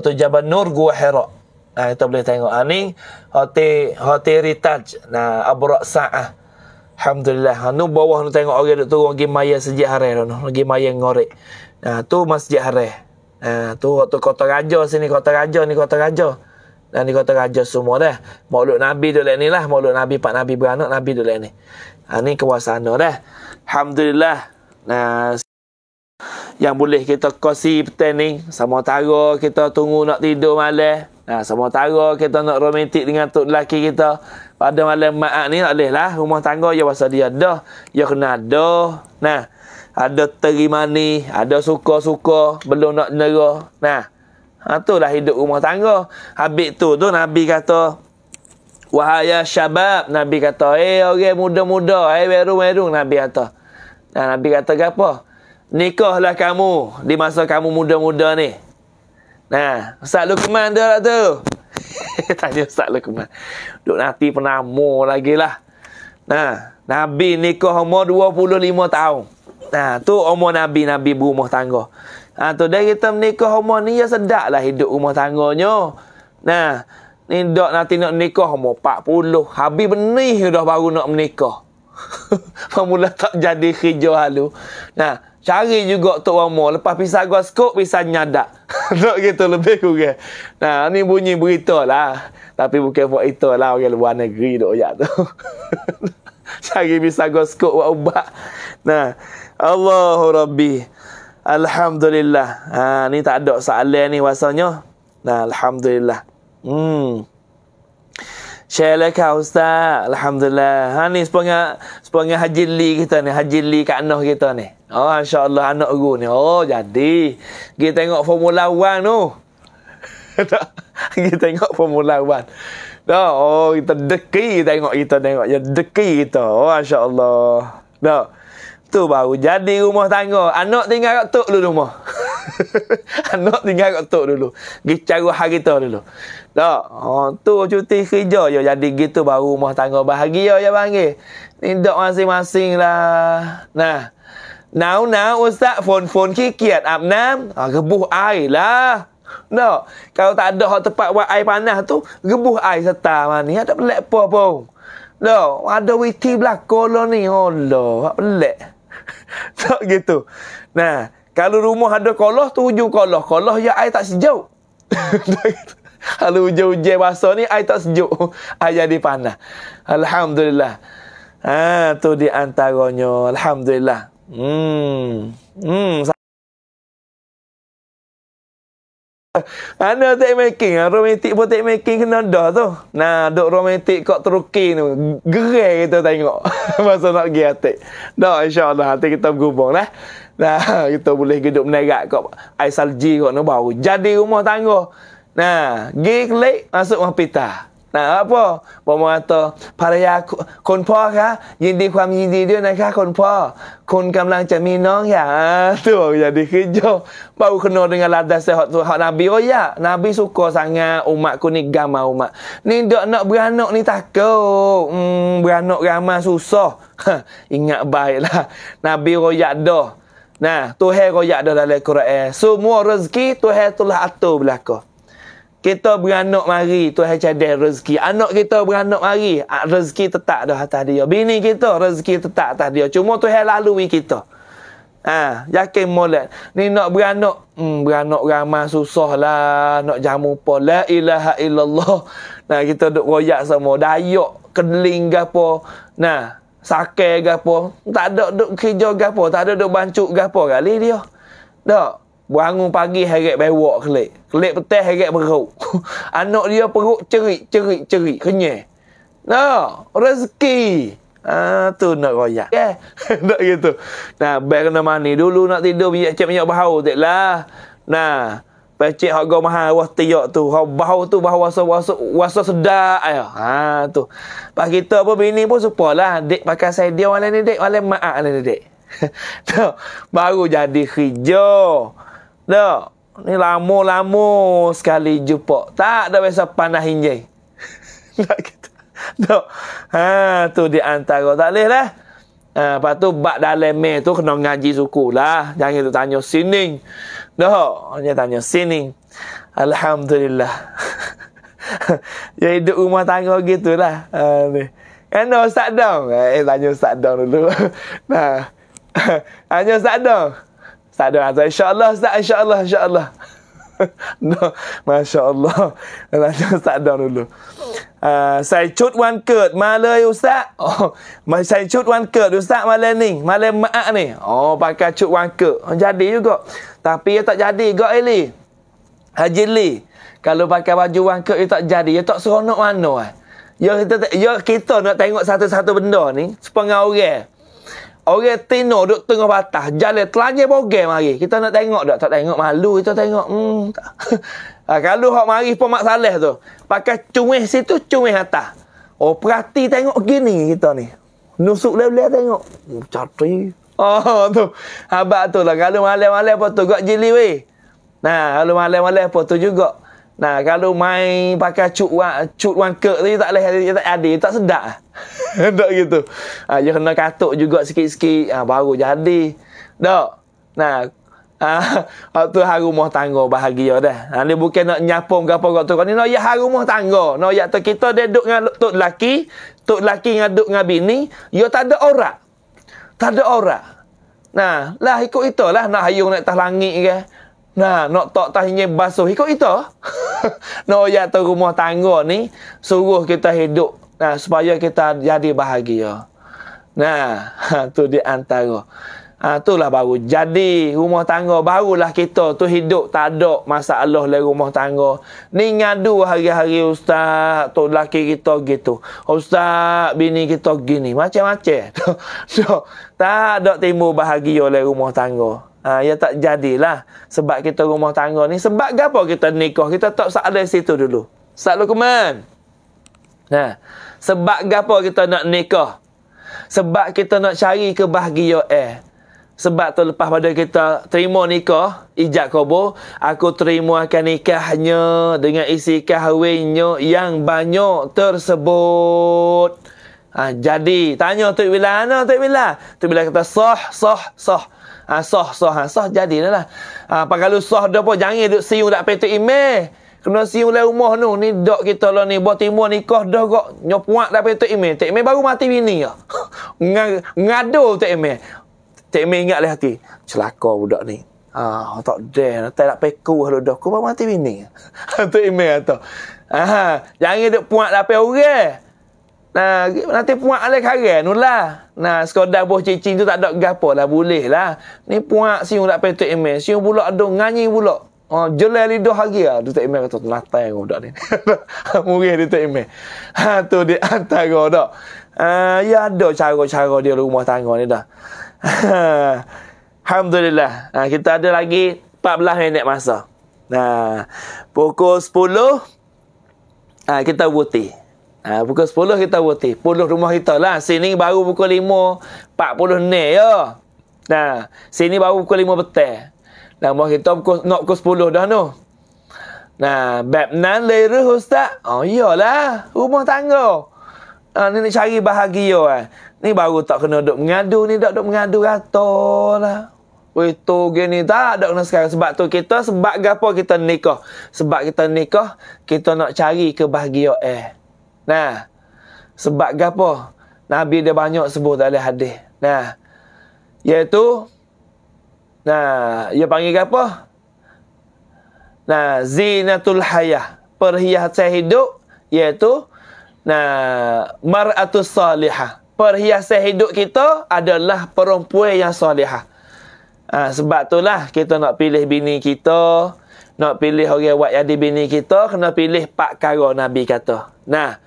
Itu Jabal Nur Gua Herak. Nah, kita boleh tengok. Ini ah, Hotel, Hotel Ritaj. Nah, Abrak Sa'ah. Alhamdulillah. Anu ah, bawah tu tengok orang duduk tu lagi maya sejak hari tu. Pergi maya ngorek. Nah, tu masjid hari. Nah, tu waktu kota raja sini, kota raja ni, kota raja. Kota raja. Dan dia kata raja semua dah. Maulud Nabi tu lah ni lah. Maulud Nabi, Pak Nabi beranak, Nabi tu lah ni. Ha, ni kewasana dah. Alhamdulillah. Nah, yang boleh kita kasi petang ni. Sama tara kita tunggu nak tidur malam. Nah, sama tara kita nak romantik dengan tu lelaki kita. Pada malam maat ni tak boleh lah. Rumah tangga ya pasal dia dah. Ya kena dah. Nah, ada terimani, ada suka-suka, belum nak nera. Nah, Ha, lah hidup rumah tangga. Habis tu, tu Nabi kata, Wahai syabab, Nabi kata, eh hey, orang okay, muda-muda, eh hey, berung-berung, Nabi kata. Dan ha, Nabi kata ke apa? Nikahlah kamu di masa kamu muda-muda ni. Nah, ha, Ustaz Lukman dia lah tu. (laughs) Tanya Ustaz Lukman. Duk nanti pernah amur lagi lah. Nah, ha, Nabi nikah umur 25 tahun. Nah, tu umur Nabi, Nabi berumah tangga. Ha, tu dia kita menikah rumah ni, ya sedap lah hidup rumah tangganya. Nah, ni dok nanti nak menikah umur 40. Habis benih dah baru nak menikah. Pemula (laughs) tak jadi hijau halu. Nah, cari juga Tok Wamo. Lepas pisah gua skop, pisah nyadak. Tak (laughs) gitu lebih kurang. Nah, ni bunyi berita lah. Tapi bukan buat itu lah orang luar negeri duk ya tu. (laughs) cari bisa gua skop buat ubat. Nah, Allahu Rabbi. Alhamdulillah. Ha ni tak ada soalan ni rasanya. Nah, alhamdulillah. Hmm. Syekh lah Ustaz. Alhamdulillah. Ha ni sepenga sepenga Haji Li kita ni, Haji Li Kak Noh kita ni. Oh, insya-Allah anak guru ni. Oh, jadi. Gi tengok Formula 1 tu. Gi (laughs) tengok Formula 1. Tak, oh, kita deki tengok kita tengok. Ya, deki kita. Oh, insya-Allah. Tak. Tu baru jadi rumah tangga. Anak tinggal kat tok dulu rumah. (laughs) Anak tinggal kat tok dulu. Gi cara hari tu dulu. Tak. Oh, tu cuti kerja je. Jadi gitu baru rumah tangga bahagia ya bang. Ni dok masing-masing lah. Nah. Now now ustaz fon-fon kikiat abnam. Ah, gebuh air lah. Tak. Kalau tak ada hot tempat buat air panas tu. Gebuh air serta mana. Ada pelik apa pun. Tak. Ada witi belakang ni. Allah. Oh, pelik. (laughs) tak gitu. Nah, kalau rumah ada koloh tu hujung koloh. Koloh ya air tak sejuk. (laughs) kalau hujung-hujung basah ni air tak sejuk. (laughs) Air jadi panas. Alhamdulillah. Ah tu di antaranya. Alhamdulillah. Hmm. Hmm. (laughs) Ana tak making ah. Romantik pun tak making kena dah tu. Nah, dok romantik kok terukin tu. Gerai kita tengok. (laughs) Masa nak pergi atik. Dah, insyaAllah. Nanti kita bergubung lah. Nah, (laughs) kita boleh hidup menerak kok. Air salji kok ni baru. Jadi rumah tangga. Nah, gig klik masuk rumah pita. นะครับพ่อประมาณต่อภรรยาคนพ่อคะยินดีความยินดีด้วยนะคะคนพ่อคุณกำลังจะมีน้องอย่างตัวอย่างดีขึ้นโยปาอุคโน dengan landas hak Nabi oh ya Nabi suka sangat umat ku ni gamau umat ni dak nak beranak ni takut hmm, beranak ramai susah ingat baiklah Nabi royak dah nah Tuhan royak dah dalam Quran semua rezeki Tuhan telah atur belakang kita beranak mari Tuhan cadang rezeki. Anak kita beranak mari, ah, rezeki tetap dah atas dia. Bini kita rezeki tetap atas dia. Cuma Tuhan lalui kita. Ah, ha, yakin molek. Ni nak beranak, hmm, beranak ramah susah lah. Nak jamu pun. La ilaha illallah. Nah, kita duk royak semua. Dayak, keling ke Nah, sakit ke Tak ada duk kerja ke Tak ada duk bancuk ke kali dia. Tak. Bangun pagi heret bewak kelik. Kelik petih heret perut. (laughs) Anak dia perut cerik, cerik, cerik. Kenyai. Nah, rezeki. Ah tu nak royak. Ya, (laughs) nak gitu. Nah, bag kena mani dulu nak tidur biar cek minyak bau tak lah. Nah, pecik hak go mahal was tiok tu. Hak bau tu bau waso waso waso sedap ayo. Ha ah, tu. Pak kita pun bini pun supalah. Dek pakai saya dia wala ni dek, wala maak ah ni dek. (laughs) tu, baru jadi hijau. Tak. Ni lama-lama sekali jumpa. Tak ada biasa panah hinjai. Tak kita. Tak. Ha, tu di antara. Tak boleh lah. Ha, lepas tu, bak dalam meh tu kena ngaji suku lah. Jangan tu tanya sining. Tak. Hanya tanya sining. Alhamdulillah. (laughs) ya hidup rumah tangga gitulah. Ha, ni. Kan ustaz dong? Eh, tanya ustaz dong dulu. (laughs) nah. (laughs) Tanya ustaz dong. Ustaz ada azan. InsyaAllah Ustaz. InsyaAllah. InsyaAllah. (laughs) no. Masya Allah. Nanti Ustaz down dulu. Uh, saya cut one cut. Malah ya, Ustaz. Oh, saya cut one cut Ustaz malam ni. Malam maak ni. Oh pakai cut one cut. Oh, jadi juga. Tapi ia ya, tak jadi. Gak Eli. Haji Lee. Kalau pakai baju one cut ia ya, tak jadi. Ia tak seronok mana. Eh? Ya kita, ya kita nak tengok satu-satu benda ni. Sepengah orang. Orang tino, duduk tengah batas. Jalan telanjir bogem hari. Kita nak tengok tak? Tak tengok. Malu kita tengok. Hmm, ha, (laughs) kalau hak mari pun Mak Saleh tu. Pakai cumis situ, cumis atas. Oh, perhati tengok gini kita ni. Nusuk lelah tengok. Cari. Oh, (laughs) tu. Habak tu lah. Kalau malam-malam pun tu. Gak jeli weh. Nah, kalau malam-malam pun tu juga. Nah, kalau main pakai cut wang, cut wang kek tu, tak boleh, dia tak ada, tak sedap. (laughs) tak gitu. Ha, dia kena katuk juga sikit-sikit, ha, baru jadi. Tak? Nah, ha, (laughs) waktu hari mahu tangga bahagia dah. Ha, dia bukan nak nyapum ke apa-apa tu. Ni nak ya hari rumah tangga. Nak ya tu kita dia duduk dengan tu lelaki, tu lelaki yang duduk dengan bini, dia ya tak ada orang. Tak ada orang. Nah, lah ikut itulah nak hayung naik atas langit ke. Nah, nak tak tahinya basuh ikut kita. nak no, ya tu rumah tangga ni suruh kita hidup nah supaya kita jadi bahagia. Nah, (laughs) tu di antara. Ha, itulah baru jadi rumah tangga barulah kita tu hidup tak ada masalah le rumah tangga ni ngadu hari-hari ustaz tu laki kita gitu ustaz bini kita gini macam-macam (laughs) tak ada timbul bahagia le rumah tangga Ha, ya tak jadilah. Sebab kita rumah tangga ni. Sebab gapo kita nikah? Kita tak ada situ dulu. Ustaz Lukman. Ha, sebab gapo kita nak nikah? Sebab kita nak cari kebahagiaan. Eh. Sebab tu lepas pada kita terima nikah, ijak kobo, aku terima akan nikahnya dengan isi kahwinnya yang banyak tersebut. Ha, jadi, tanya tu bila mana tu bila? Tu bila kata sah, sah, sah. Ha, soh, soh, ha, soh jadilah lah. Ha, apa kalau soh dia pun jangan duduk siung tak patut imeh. Kena siung lah rumah tu. Ni dok kita lah ni. Buat timur kau dah kok. Nyopuak tak patut imeh. Tak imeh baru mati bini ya. (laughs) Nga, ngadul tak imeh. Tak imeh ingat lah hati. Celaka budak ni. Ah, tak deh, tak nak peku kalau dah. Kau baru mati bini. Ya. (laughs) Tak imeh atau. Ha, jangan duduk puak tak orang. Nah, nanti puak alih karen nu lah. Nah, sekodah boh cincin tu tak ada gapo lah, boleh lah. Ni puak siung tak payah tu emel. Siung pula ada nganyi pula. Oh, jelai lidah hari lah. Tu tak emel kata, latai kau budak ni. (laughs) Murih dia tu emel. Ha, tu dia antara dah. Ha, uh, ya ada cara-cara dia rumah tangga ni dah. (laughs) Alhamdulillah. Ha, kita ada lagi 14 minit masa. Nah, pukul 10, ha, kita putih. Ha, pukul 10 kita roti. puluh rumah kita lah. Sini baru pukul 5.40 ni ya. Nah, ha, sini baru pukul 5 petang. Dan rumah kita pukul nak pukul 10 dah tu. Nah, bab nan lera ustaz. Oh iyalah, rumah tangga. Ha, ni nak cari bahagia eh. Ni baru tak kena duduk mengadu ni, tak duduk mengadu rata lah. Weh tu gini tak ada kena sekarang. Sebab tu kita, sebab apa kita nikah. Sebab kita nikah, kita nak cari kebahagiaan. Eh. Nah. Sebab apa? Nabi dia banyak sebut dalam hadis. Nah. yaitu, Nah, dia panggil apa? Nah, zinatul hayah, perhiasan hidup yaitu, nah mar'atus salihah. Perhiasan hidup kita adalah perempuan yang salihah. Ah, sebab itulah kita nak pilih bini kita nak pilih orang wat jadi bini kita kena pilih pak karo nabi kata nah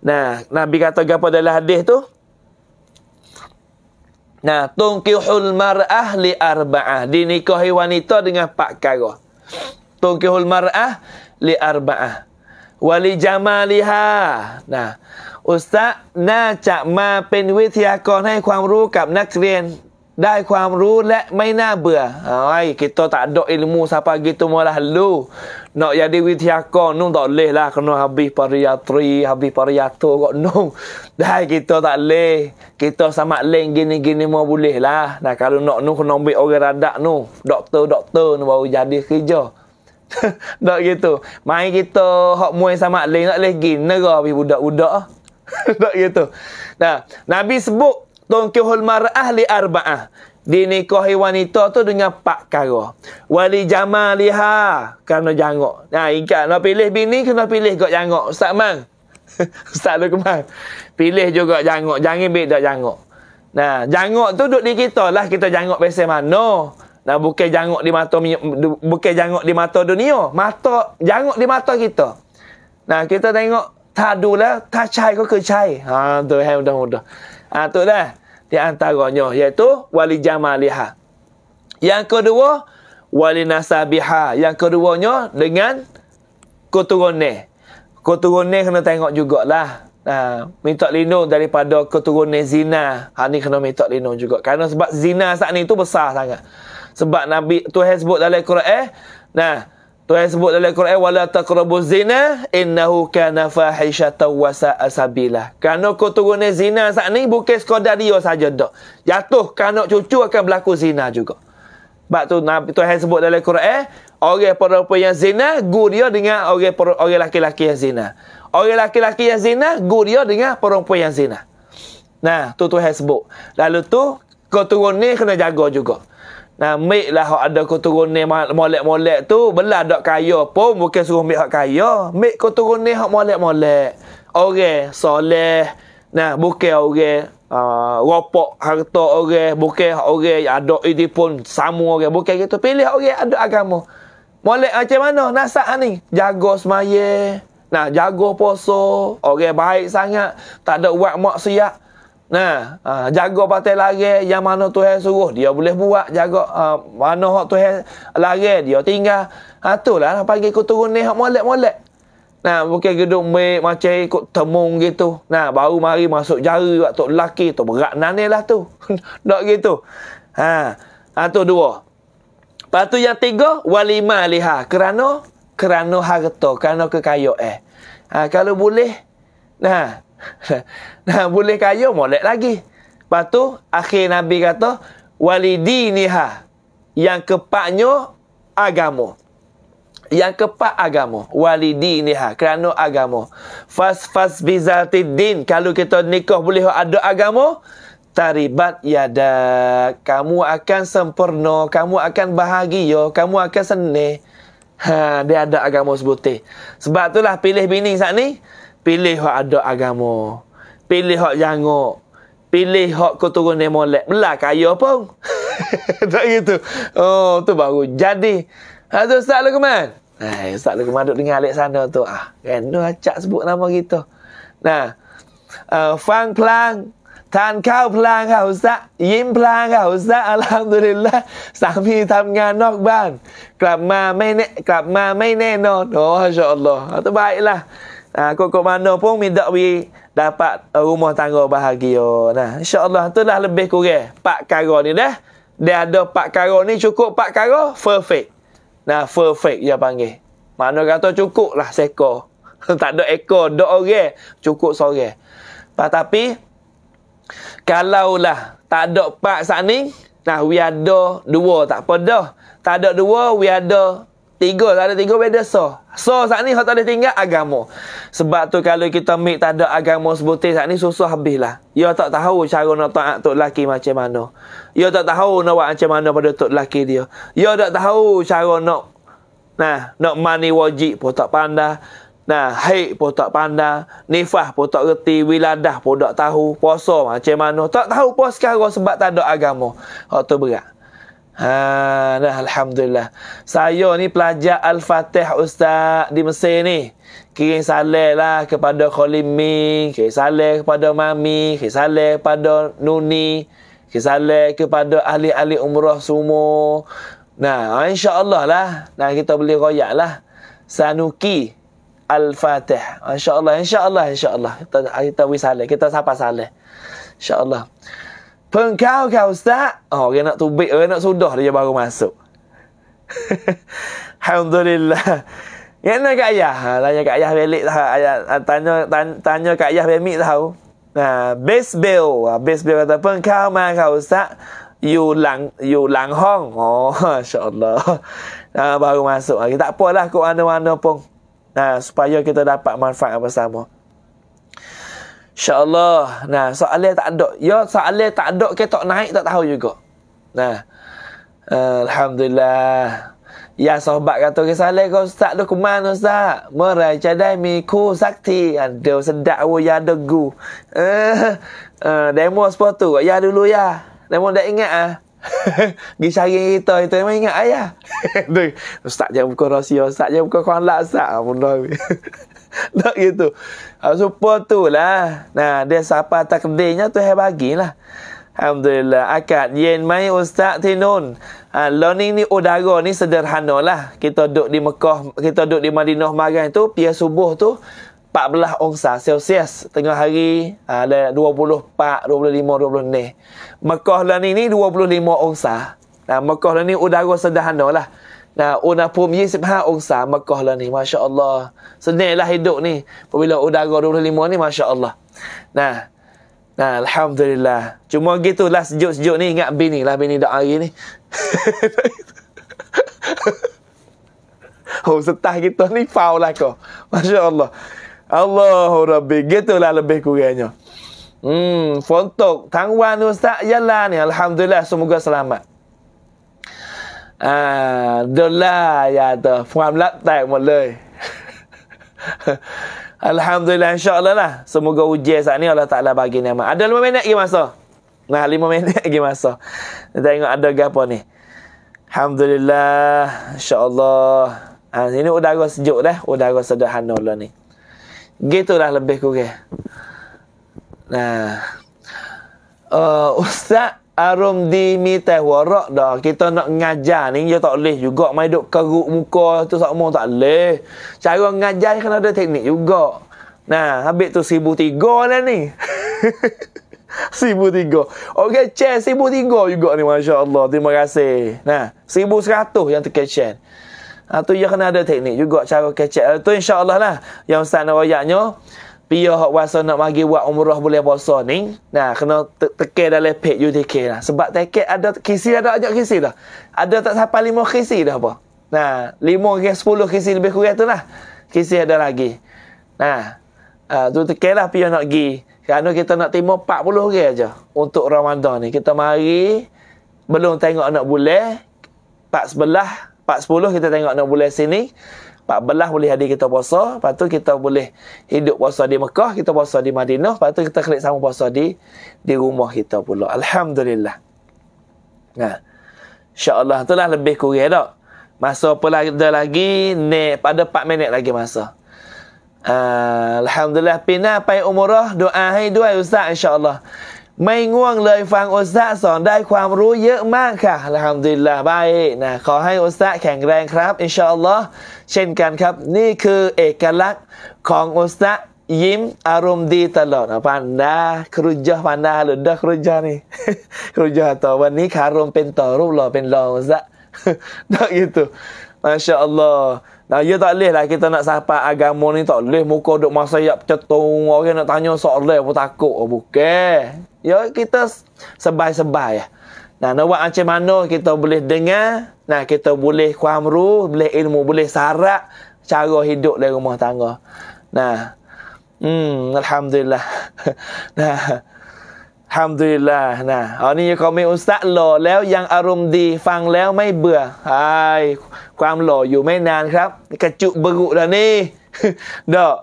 nah nabi kata gapo dalam hadis tu nah tungkihul mar'ah li arba'ah dinikahi wanita dengan pak karo tungkihul mar'ah li arba'ah wali jamaliha nah Ustaz, nak cak ma penwit ya kau nai nak krien ได้ความรู้และไม่น่าเบื่อเอาไอ้กิตโตตัดดอิลมูซาปากิตโตมาลาลูเนาะยาดีวิทยากรนุ่งต่อเลละคนนฮับบีปริยาตรีฮับบีปริยาโตก็นุ่งได้กิตโตตัดเลกิตโตสมัครเล่งกินกินมัวบุเลละนะครับเนาะนุ่งคนนอมบีโอเกรดักนุ่งด็อกเตอร์ด็อกเตอร์นุ่งบอกยาดีขี้จ่อดอกกิตโตมาให้ิตโตฮอกมวยสมัครเล่นเล่นกินนะก็พี่บุดดอกบุดดอกดอกกิตโตนะนบีสบุก tungkihul mar'ah ahli arba'ah. Dinikahi wanita tu dengan pak kara. Wali jamaliha liha kerana janggok. Nah, ingat nak pilih bini kena pilih kot janggok. Ustaz Mang. (laughs) Ustaz kemar. Pilih juga janggok. Jangan ambil tak janggok. Nah, janggok tu duduk di kita lah. Kita janggok biasa mana. Nah, bukan janggok di mata bukan janggok di mata dunia. Mata janggok di mata kita. Nah, kita tengok tadulah, tak cai ke kecai. Ha, tu hai mudah-mudah. Mudah. Ha, tu dah. Di antaranya iaitu wali jamaliha. Yang kedua, wali nasabiha. Yang keduanya dengan keturunan. Keturunan kena tengok jugalah. Ha, minta lino daripada keturunan zina. Ha, ni kena minta lino juga. Kerana sebab zina saat ni tu besar sangat. Sebab Nabi tu sebut dalam Quran. Eh? Nah, Tuhan sebut dalam Quran wala taqrabuz zina innahu kana fahishatan wa sa'a sabila. Kano ko turun zina saat ni bukan sekadar dia saja dok. Jatuh kano cucu akan berlaku zina juga. Sebab tu Nabi Tuhan sebut dalam Quran eh, orang perempuan yang zina guru dia dengan orang orang lelaki-lelaki yang zina. Orang lelaki-lelaki yang zina guru dia dengan perempuan yang zina. Nah, tu Tuhan sebut. Lalu tu kau turun ni kena jaga juga. Nah, mik lah hak ada kau ni molek-molek tu, belah dak kaya pun bukan suruh mik hak kaya. Mik kau ni hak molek-molek. Orang okay, soleh. Nah, bukan orang okay, uh, ropok harta orang, okay, bukan orang okay, yang ada itu pun sama orang, okay. bukan gitu. Pilih orang okay, ada agama. Molek macam mana nasak ni? Jago semaya. Nah, jago poso. Orang okay, baik sangat, tak ada buat maksiat. Nah, ha, jaga batal lari yang mana Tuhan suruh dia boleh buat jaga ha, mana hak Tuhan lari dia tinggal. Ha lah nak panggil ikut turun ni hak molek-molek. Nah, bukan gedung mek macam ikut temung gitu. Nah, baru mari masuk jari waktu lelaki lah tu berat nanilah (laughs) tu. Nak gitu. Ha, ha tu dua. Patu yang tiga walima liha kerana kerana harta, kerana kekayaan. Eh. Ha kalau boleh Nah, (laughs) nah, boleh kaya molek lagi. Lepas tu akhir Nabi kata walidiniha yang keempatnya agama. Yang keempat agama, walidiniha kerana agama. Fas fas bizatiddin kalau kita nikah boleh ada agama, taribat yada kamu akan sempurna, kamu akan bahagia, kamu akan senang. Ha, dia ada agama sebutih. Sebab itulah pilih bini saat ni pilih hak ada agama pilih hak jangok pilih hak ko turun ni molek belah kaya pun (laughs) tak gitu oh tu baru jadi Hai Ustaz Lukman Nah eh, Ustaz Lukman duduk dengan Alex sana tu ah kan tu acak sebut nama gitu. nah uh, Fang Plang Tan kau pelang kau Ustaz Yim pelang kau Ustaz Alhamdulillah Sami tam nganok ban Kelab ma main Kelab ma main nenon Oh Asya Allah Itu ha, baiklah Ah, ha, kok kok mana pun minta we dapat uh, rumah tangga bahagia. Nah, insya-Allah itulah lebih kurang empat perkara ni dah. Dia ada empat perkara ni cukup empat perkara perfect. Nah, perfect dia panggil. Mana kata cukup lah seko. (laughs) tak ada ekor, ada orang cukup seorang. Tapi kalaulah tak ada empat saat ni, nah we ada dua tak apa dah. Tak ada dua, we ada Tiga, ada tiga beda so. So, saat ni kalau tak ada tinggal, agama. Sebab tu kalau kita ambil tak ada agama sebutin saat ni, susah habis lah. Ya tak tahu cara nak taat tok lelaki macam mana. Ya tak tahu nak buat macam mana pada tu lelaki dia. Ya tak tahu cara nak, nah, nak mani wajib pun tak pandai. Nah, haid pun tak pandai. Nifah pun tak reti. Wiladah pun tak tahu. Puasa macam mana. Tak tahu pun sekarang sebab tak ada agama. tu berat. Ha, dah alhamdulillah. Saya ni pelajar Al-Fatih Ustaz di Mesir ni. Kirim salam lah kepada Kholimi, kirim salam kepada Mami, kirim salam kepada Nuni, kirim salam kepada ahli-ahli umrah semua. Nah, ha, insya-Allah lah. Nah, kita boleh royak lah. Sanuki Al-Fatih. Ha, Insya-Allah, insya-Allah, insya-Allah. Kita kita wisale, kita sapa salam. Insya-Allah. insya allah Pengkau kau ustaz? Oh, orang nak tubik, orang nak sudah dia baru masuk. (laughs) Alhamdulillah. Yang nak kat ayah? Ha, tanya kat ayah balik lah. Ayah, ah, tanya, tanya, tanya kat ayah balik tahu. Nah, ha, base bill. Ha, base bill kata, pengkau mah kau ustaz? You lang, you lang hong. Oh, insyaAllah. (laughs) Ha, baru masuk. Ha, tak apalah, kau mana-mana pun. Nah, ha, supaya kita dapat manfaat bersama. InsyaAllah. Nah, soalan tak ada. Ya, soalan tak ada kita tak naik tak tahu juga. Nah. Alhamdulillah. Ya, sahabat kata ke salih kau ustaz tu ke mana ustaz? Merai cadai mi ku sakti. Ada sedap awak ya ada eh, eh, demo sepatu kau. Ya dulu ya. Demo dah ingat ah. (laughs) Gi cari kita itu memang ingat ayah. Ya. (laughs) ustaz jangan buka rahsia. Ustaz jangan buka kawan lah ustaz. Ah, (laughs) (laughs) tak gitu. Ha, ah, supa tu lah. Nah, dia siapa takdirnya tu saya bagilah. Alhamdulillah. Akad. Yen mai ustaz tinun. Ha, ah, learning ni udara ni sederhana lah. Kita duduk di Mekah, kita duduk di Madinah Marang tu, pia subuh tu, 14 onsa Celsius tengah hari ada uh, 24 25 20 ni Mekah lah ni ni 25 onsa nah Mekah lah ni udara sederhana lah นะอุณหภูมิ25องศามาก่อนแล้วนี่มาชาอัลลอฮ์สเสน่ห์ละฮิดุนี่พอบิลาอุดาการุลิมัวนี่มาชาอัลลอฮ์นะนะอัลฮัมดุลิลลาห์ lah lah cuma gitulah sejuk-sejuk ni ingat bini lah bini doa hari ni (laughs) oh setah kita ni faul lah kau Masya Allah Allahu Rabbi Gitulah lebih kurangnya Hmm Fontok Tangwan Ustaz Yalah Alhamdulillah Semoga selamat อ่าดอลลาร์ยาตัวความลับแตกหมดเลย (laughs) Alhamdulillah insyaAllah lah Semoga ujian saat Allah Ta'ala bagi nama Ada lima minit lagi Nah lima (laughs) minit lagi masa tengok ada ke apa Alhamdulillah InsyaAllah ha, Ini udara sejuk dah Udara sederhana Allah ni Gitulah lebih kurang Nah uh, Ustaz arum di mi teh warak dah. Kita nak ngajar ni, dia tak boleh juga. Main duk keruk muka tu sama tak boleh. Cara ngajar ni kena ada teknik juga. Nah, habis tu sibu tiga lah ni. (laughs) sibu tiga. Okay, chair sibu tiga juga ni. Masya Allah. Terima kasih. Nah, sibu seratus yang tekan ah, chair. Ha, tu dia kena ada teknik juga cara kecek. Ah, tu insya Allah lah. Yang ustaz nak rayaknya. Pia hak wasa nak bagi buat umrah boleh puasa ni. Nah, kena teke dalam pek you teke lah. Sebab teke ada kisi ada ajak kisi dah. Ada tak sampai lima kisi dah apa. Nah, lima ke sepuluh kisi lebih kurang tu lah. Kisi ada lagi. Nah, uh, tu teke lah pia nak pergi. Kerana kita nak timo 40 orang aja untuk Ramadan ni. Kita mari belum tengok nak boleh Pak sebelah, pak sepuluh kita tengok nak boleh sini. 14 boleh hadir kita puasa, lepas tu kita boleh hidup puasa di Mekah, kita puasa di Madinah, lepas tu kita kelik sama puasa di di rumah kita pula. Alhamdulillah. Nah. Insya-Allah itulah lebih kurang dak. Masa apa lagi lagi ni pada 4 minit lagi masa. Uh, alhamdulillah pina pai umrah doa hai dua ustaz insya-Allah. ไม่ง่วงเลยฟังโอซะสอนได้ความรู้เยอะมากค่ะละฮัมดุลลาบายนะขอให้โอซะแข็งแรงครับอินชาอัลลอฮ์เช่นกันครับ นี่คือเอกลักษณ์ของโอซะยิ้ม อารมณ์ดีตลอดพันดาครุจพันดาหรือดาครุจนี่ครุจต่อวันนี้ขารมเป็นต่อรูปหล่อเป็นรองซะนอกจากตัวมาชาอัลลอฮ์ Dah ya tak boleh lah kita nak sapa agama ni tak boleh muka duk masa yak cetung orang nak tanya soalan pun takut oh, bukan. Ya kita sebai-sebai ya. Nah, nak buat macam mana kita boleh dengar, nah kita boleh kuamru, boleh ilmu, boleh sarak cara hidup dalam rumah tangga. Nah. Hmm, alhamdulillah. (laughs) nah. ฮัมดุลิลลาห์นะอันนี้เขามีอุสตะหล่อแล้วยังอารมณ์ดีฟังแล้วไม่เบื่อไอ้ความหล่ออยู่ไม่นานครับ กระจุบกุละนี่ดอก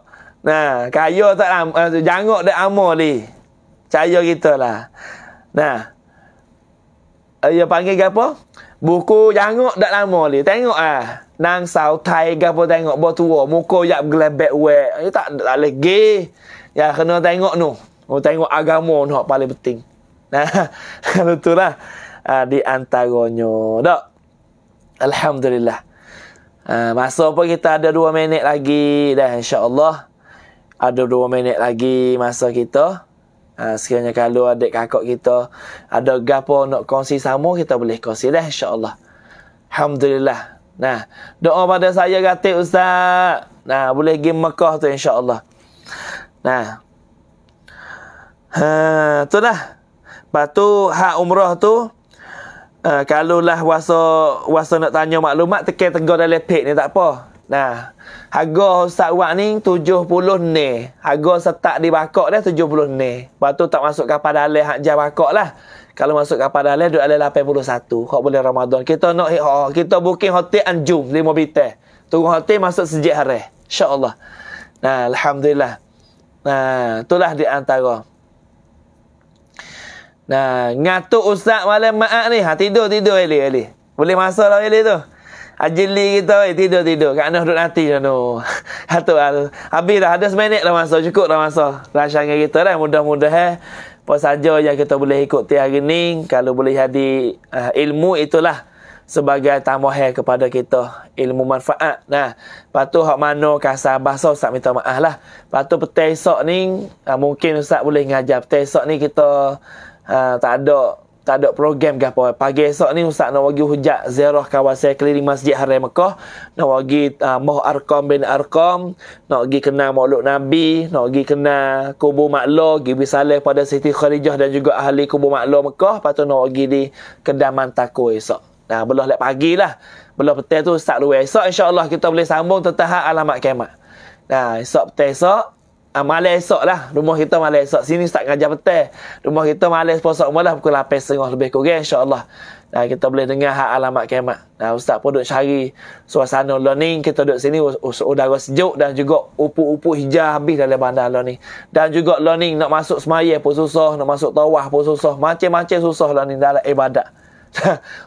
นะกายโยตะอามยังโงได้อามโมลีใจโยกิตละนะ Dia panggil apa? Buku jangok dak lama ni. Tengok ah. Nang sau Thai gapo tengok bau tua. Muka yak gelebek wek. Dia tak tak lagi. Ya kena tengok tu. No. Oh tengok agama ni hak paling penting. Nah, (laughs) betullah. Ha, ah, di antaranya. Dak. Alhamdulillah. Ha, masa apa kita ada dua minit lagi dah insya-Allah. Ada dua minit lagi masa kita. Ha, sekiranya kalau adik kakak kita ada gapo nak kongsi sama kita boleh kongsi dah insya-Allah. Alhamdulillah. Nah, doa pada saya gatik ustaz. Nah, boleh pergi Mekah tu insya-Allah. Nah, Ha, tu lah. Lepas tu, hak umrah tu, uh, ha, kalau lah wasa, wasa nak tanya maklumat, tekan tegur dalam lepek ni tak apa. Nah, harga Ustaz Wak ni 70 ni. Harga setak di bakok dia 70 ni. Lepas tu tak masuk kapal dalai hak jam bakok lah. Kalau masuk kapal dalai, duduk dalai 81. Kalau boleh Ramadan. Kita nak, oh, kita booking hotel anjum, lima bitah. Tunggu hotel masuk sejak hari. InsyaAllah. Nah, Alhamdulillah. Nah, itulah di antara. Nah, ngatuk ustaz malam maak ni. Ha, tidur, tidur, Eli, Eli. Boleh masa lah, Eli tu. Ajili kita, Eli. Tidur, tidur. Kat noh duduk nanti macam tu. Hatuk lah (laughs) Habis dah, ada seminit dah masa. Cukup dah masa. Rasanya kita lah, mudah-mudah eh. Apa saja yang kita boleh ikut tiap hari ni. Kalau boleh jadi uh, ilmu itulah. Sebagai tamuhai eh kepada kita. Ilmu manfaat. Nah, lepas tu, hak mana kasar bahasa, ustaz minta maaf lah. Lepas tu, petai esok ni, uh, mungkin ustaz boleh ngajar. Petai esok ni kita ha, tak ada tak ada program ke apa. Pagi esok ni Ustaz nak bagi hujat ziarah kawasan keliling Masjid Haram Mekah. Nak bagi uh, Moh Arkom bin Arkom. Nak pergi kenal Makhluk Nabi. Nak pergi kenal Kubur Maklo. Pergi bersalih pada Siti Khalijah dan juga ahli Kubur Maklo Mekah. Lepas tu nak pergi di Kedaman Taku esok. Nah, ha, belah lepas pagi lah. Belah petai tu Ustaz luar esok. InsyaAllah kita boleh sambung tentang alamat kemat. Nah, ha, esok petai esok. Ah, malam esok lah. Rumah kita malam esok. Sini start ngajar petai. Rumah kita malam esok malam pukul 8.30 lebih kurang insyaAllah. Nah, kita boleh dengar hak alamat kemat. Nah, Ustaz pun duduk cari suasana learning. Kita duduk sini udara sejuk dan juga upu-upu hijau habis dalam bandar learning. Dan juga learning nak masuk semayah pun susah. Nak masuk tawah pun susah. Macam-macam susah learning dalam ibadat. (laughs)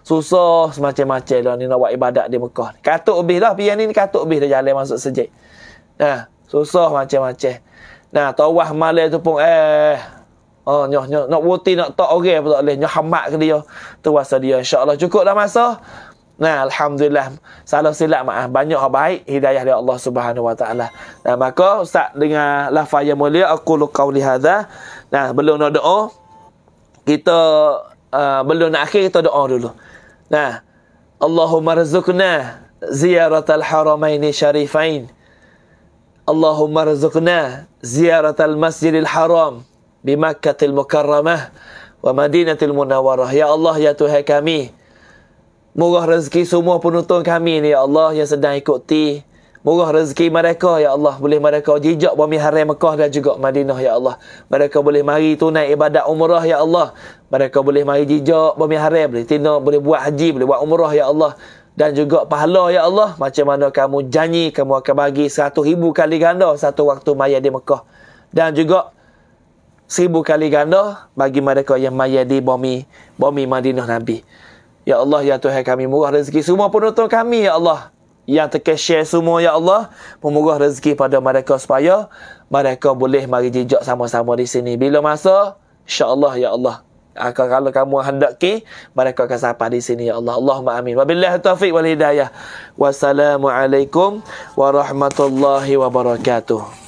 susah semacam-macam learning nak buat ibadat di Mekah. Katuk lebih lah. Pian ni katuk lebih dah jalan masuk sejik. Nah, susah macam-macam. Nah, tawah malam tu pun eh Oh, nyoh nyoh nak wuti nak tok orang okay, pun boleh. Nyoh hamak ke dia. Tuas dia insya-Allah cukup dah masa. Nah, alhamdulillah. salam silap maaf. Ah, banyak hal baik hidayah dari Allah Subhanahu Wa Taala. Nah, maka ustaz dengan lafaz yang mulia aku lu qauli hadza. Nah, belum nak doa. Kita uh, belum nak akhir kita doa dulu. Nah, Allahumma rizqna ziyaratal haramaini syarifain. Allahumma اللهم ارزقنا زيارة المسجد الحرام بمكة المكرمة ومدينة المنورة يا الله يا Tuhan kami moga rezeki semua penonton kami ni ya Allah yang sedang ikuti moga rezeki mereka ya Allah boleh mereka jejak bumi haram Mekah dan juga Madinah ya Allah mereka boleh mari tunai ibadat umrah ya Allah mereka boleh mari jejak bumi haram boleh tindak boleh buat haji boleh buat umrah ya Allah dan juga pahala ya Allah macam mana kamu janji kamu akan bagi seratus ribu kali ganda satu waktu mayat di Mekah dan juga seribu kali ganda bagi mereka yang mayat di bumi bumi Madinah Nabi ya Allah ya Tuhan kami murah rezeki semua penonton kami ya Allah yang terkesyir semua ya Allah memurah rezeki pada mereka supaya mereka boleh mari jejak sama-sama di sini bila masa insyaallah ya Allah Aku, ah, kalau kamu hendak ke, mana akan sampai di sini, Ya Allah. Allahumma amin. Wabillahi taufiq wal hidayah. Wassalamualaikum warahmatullahi wabarakatuh.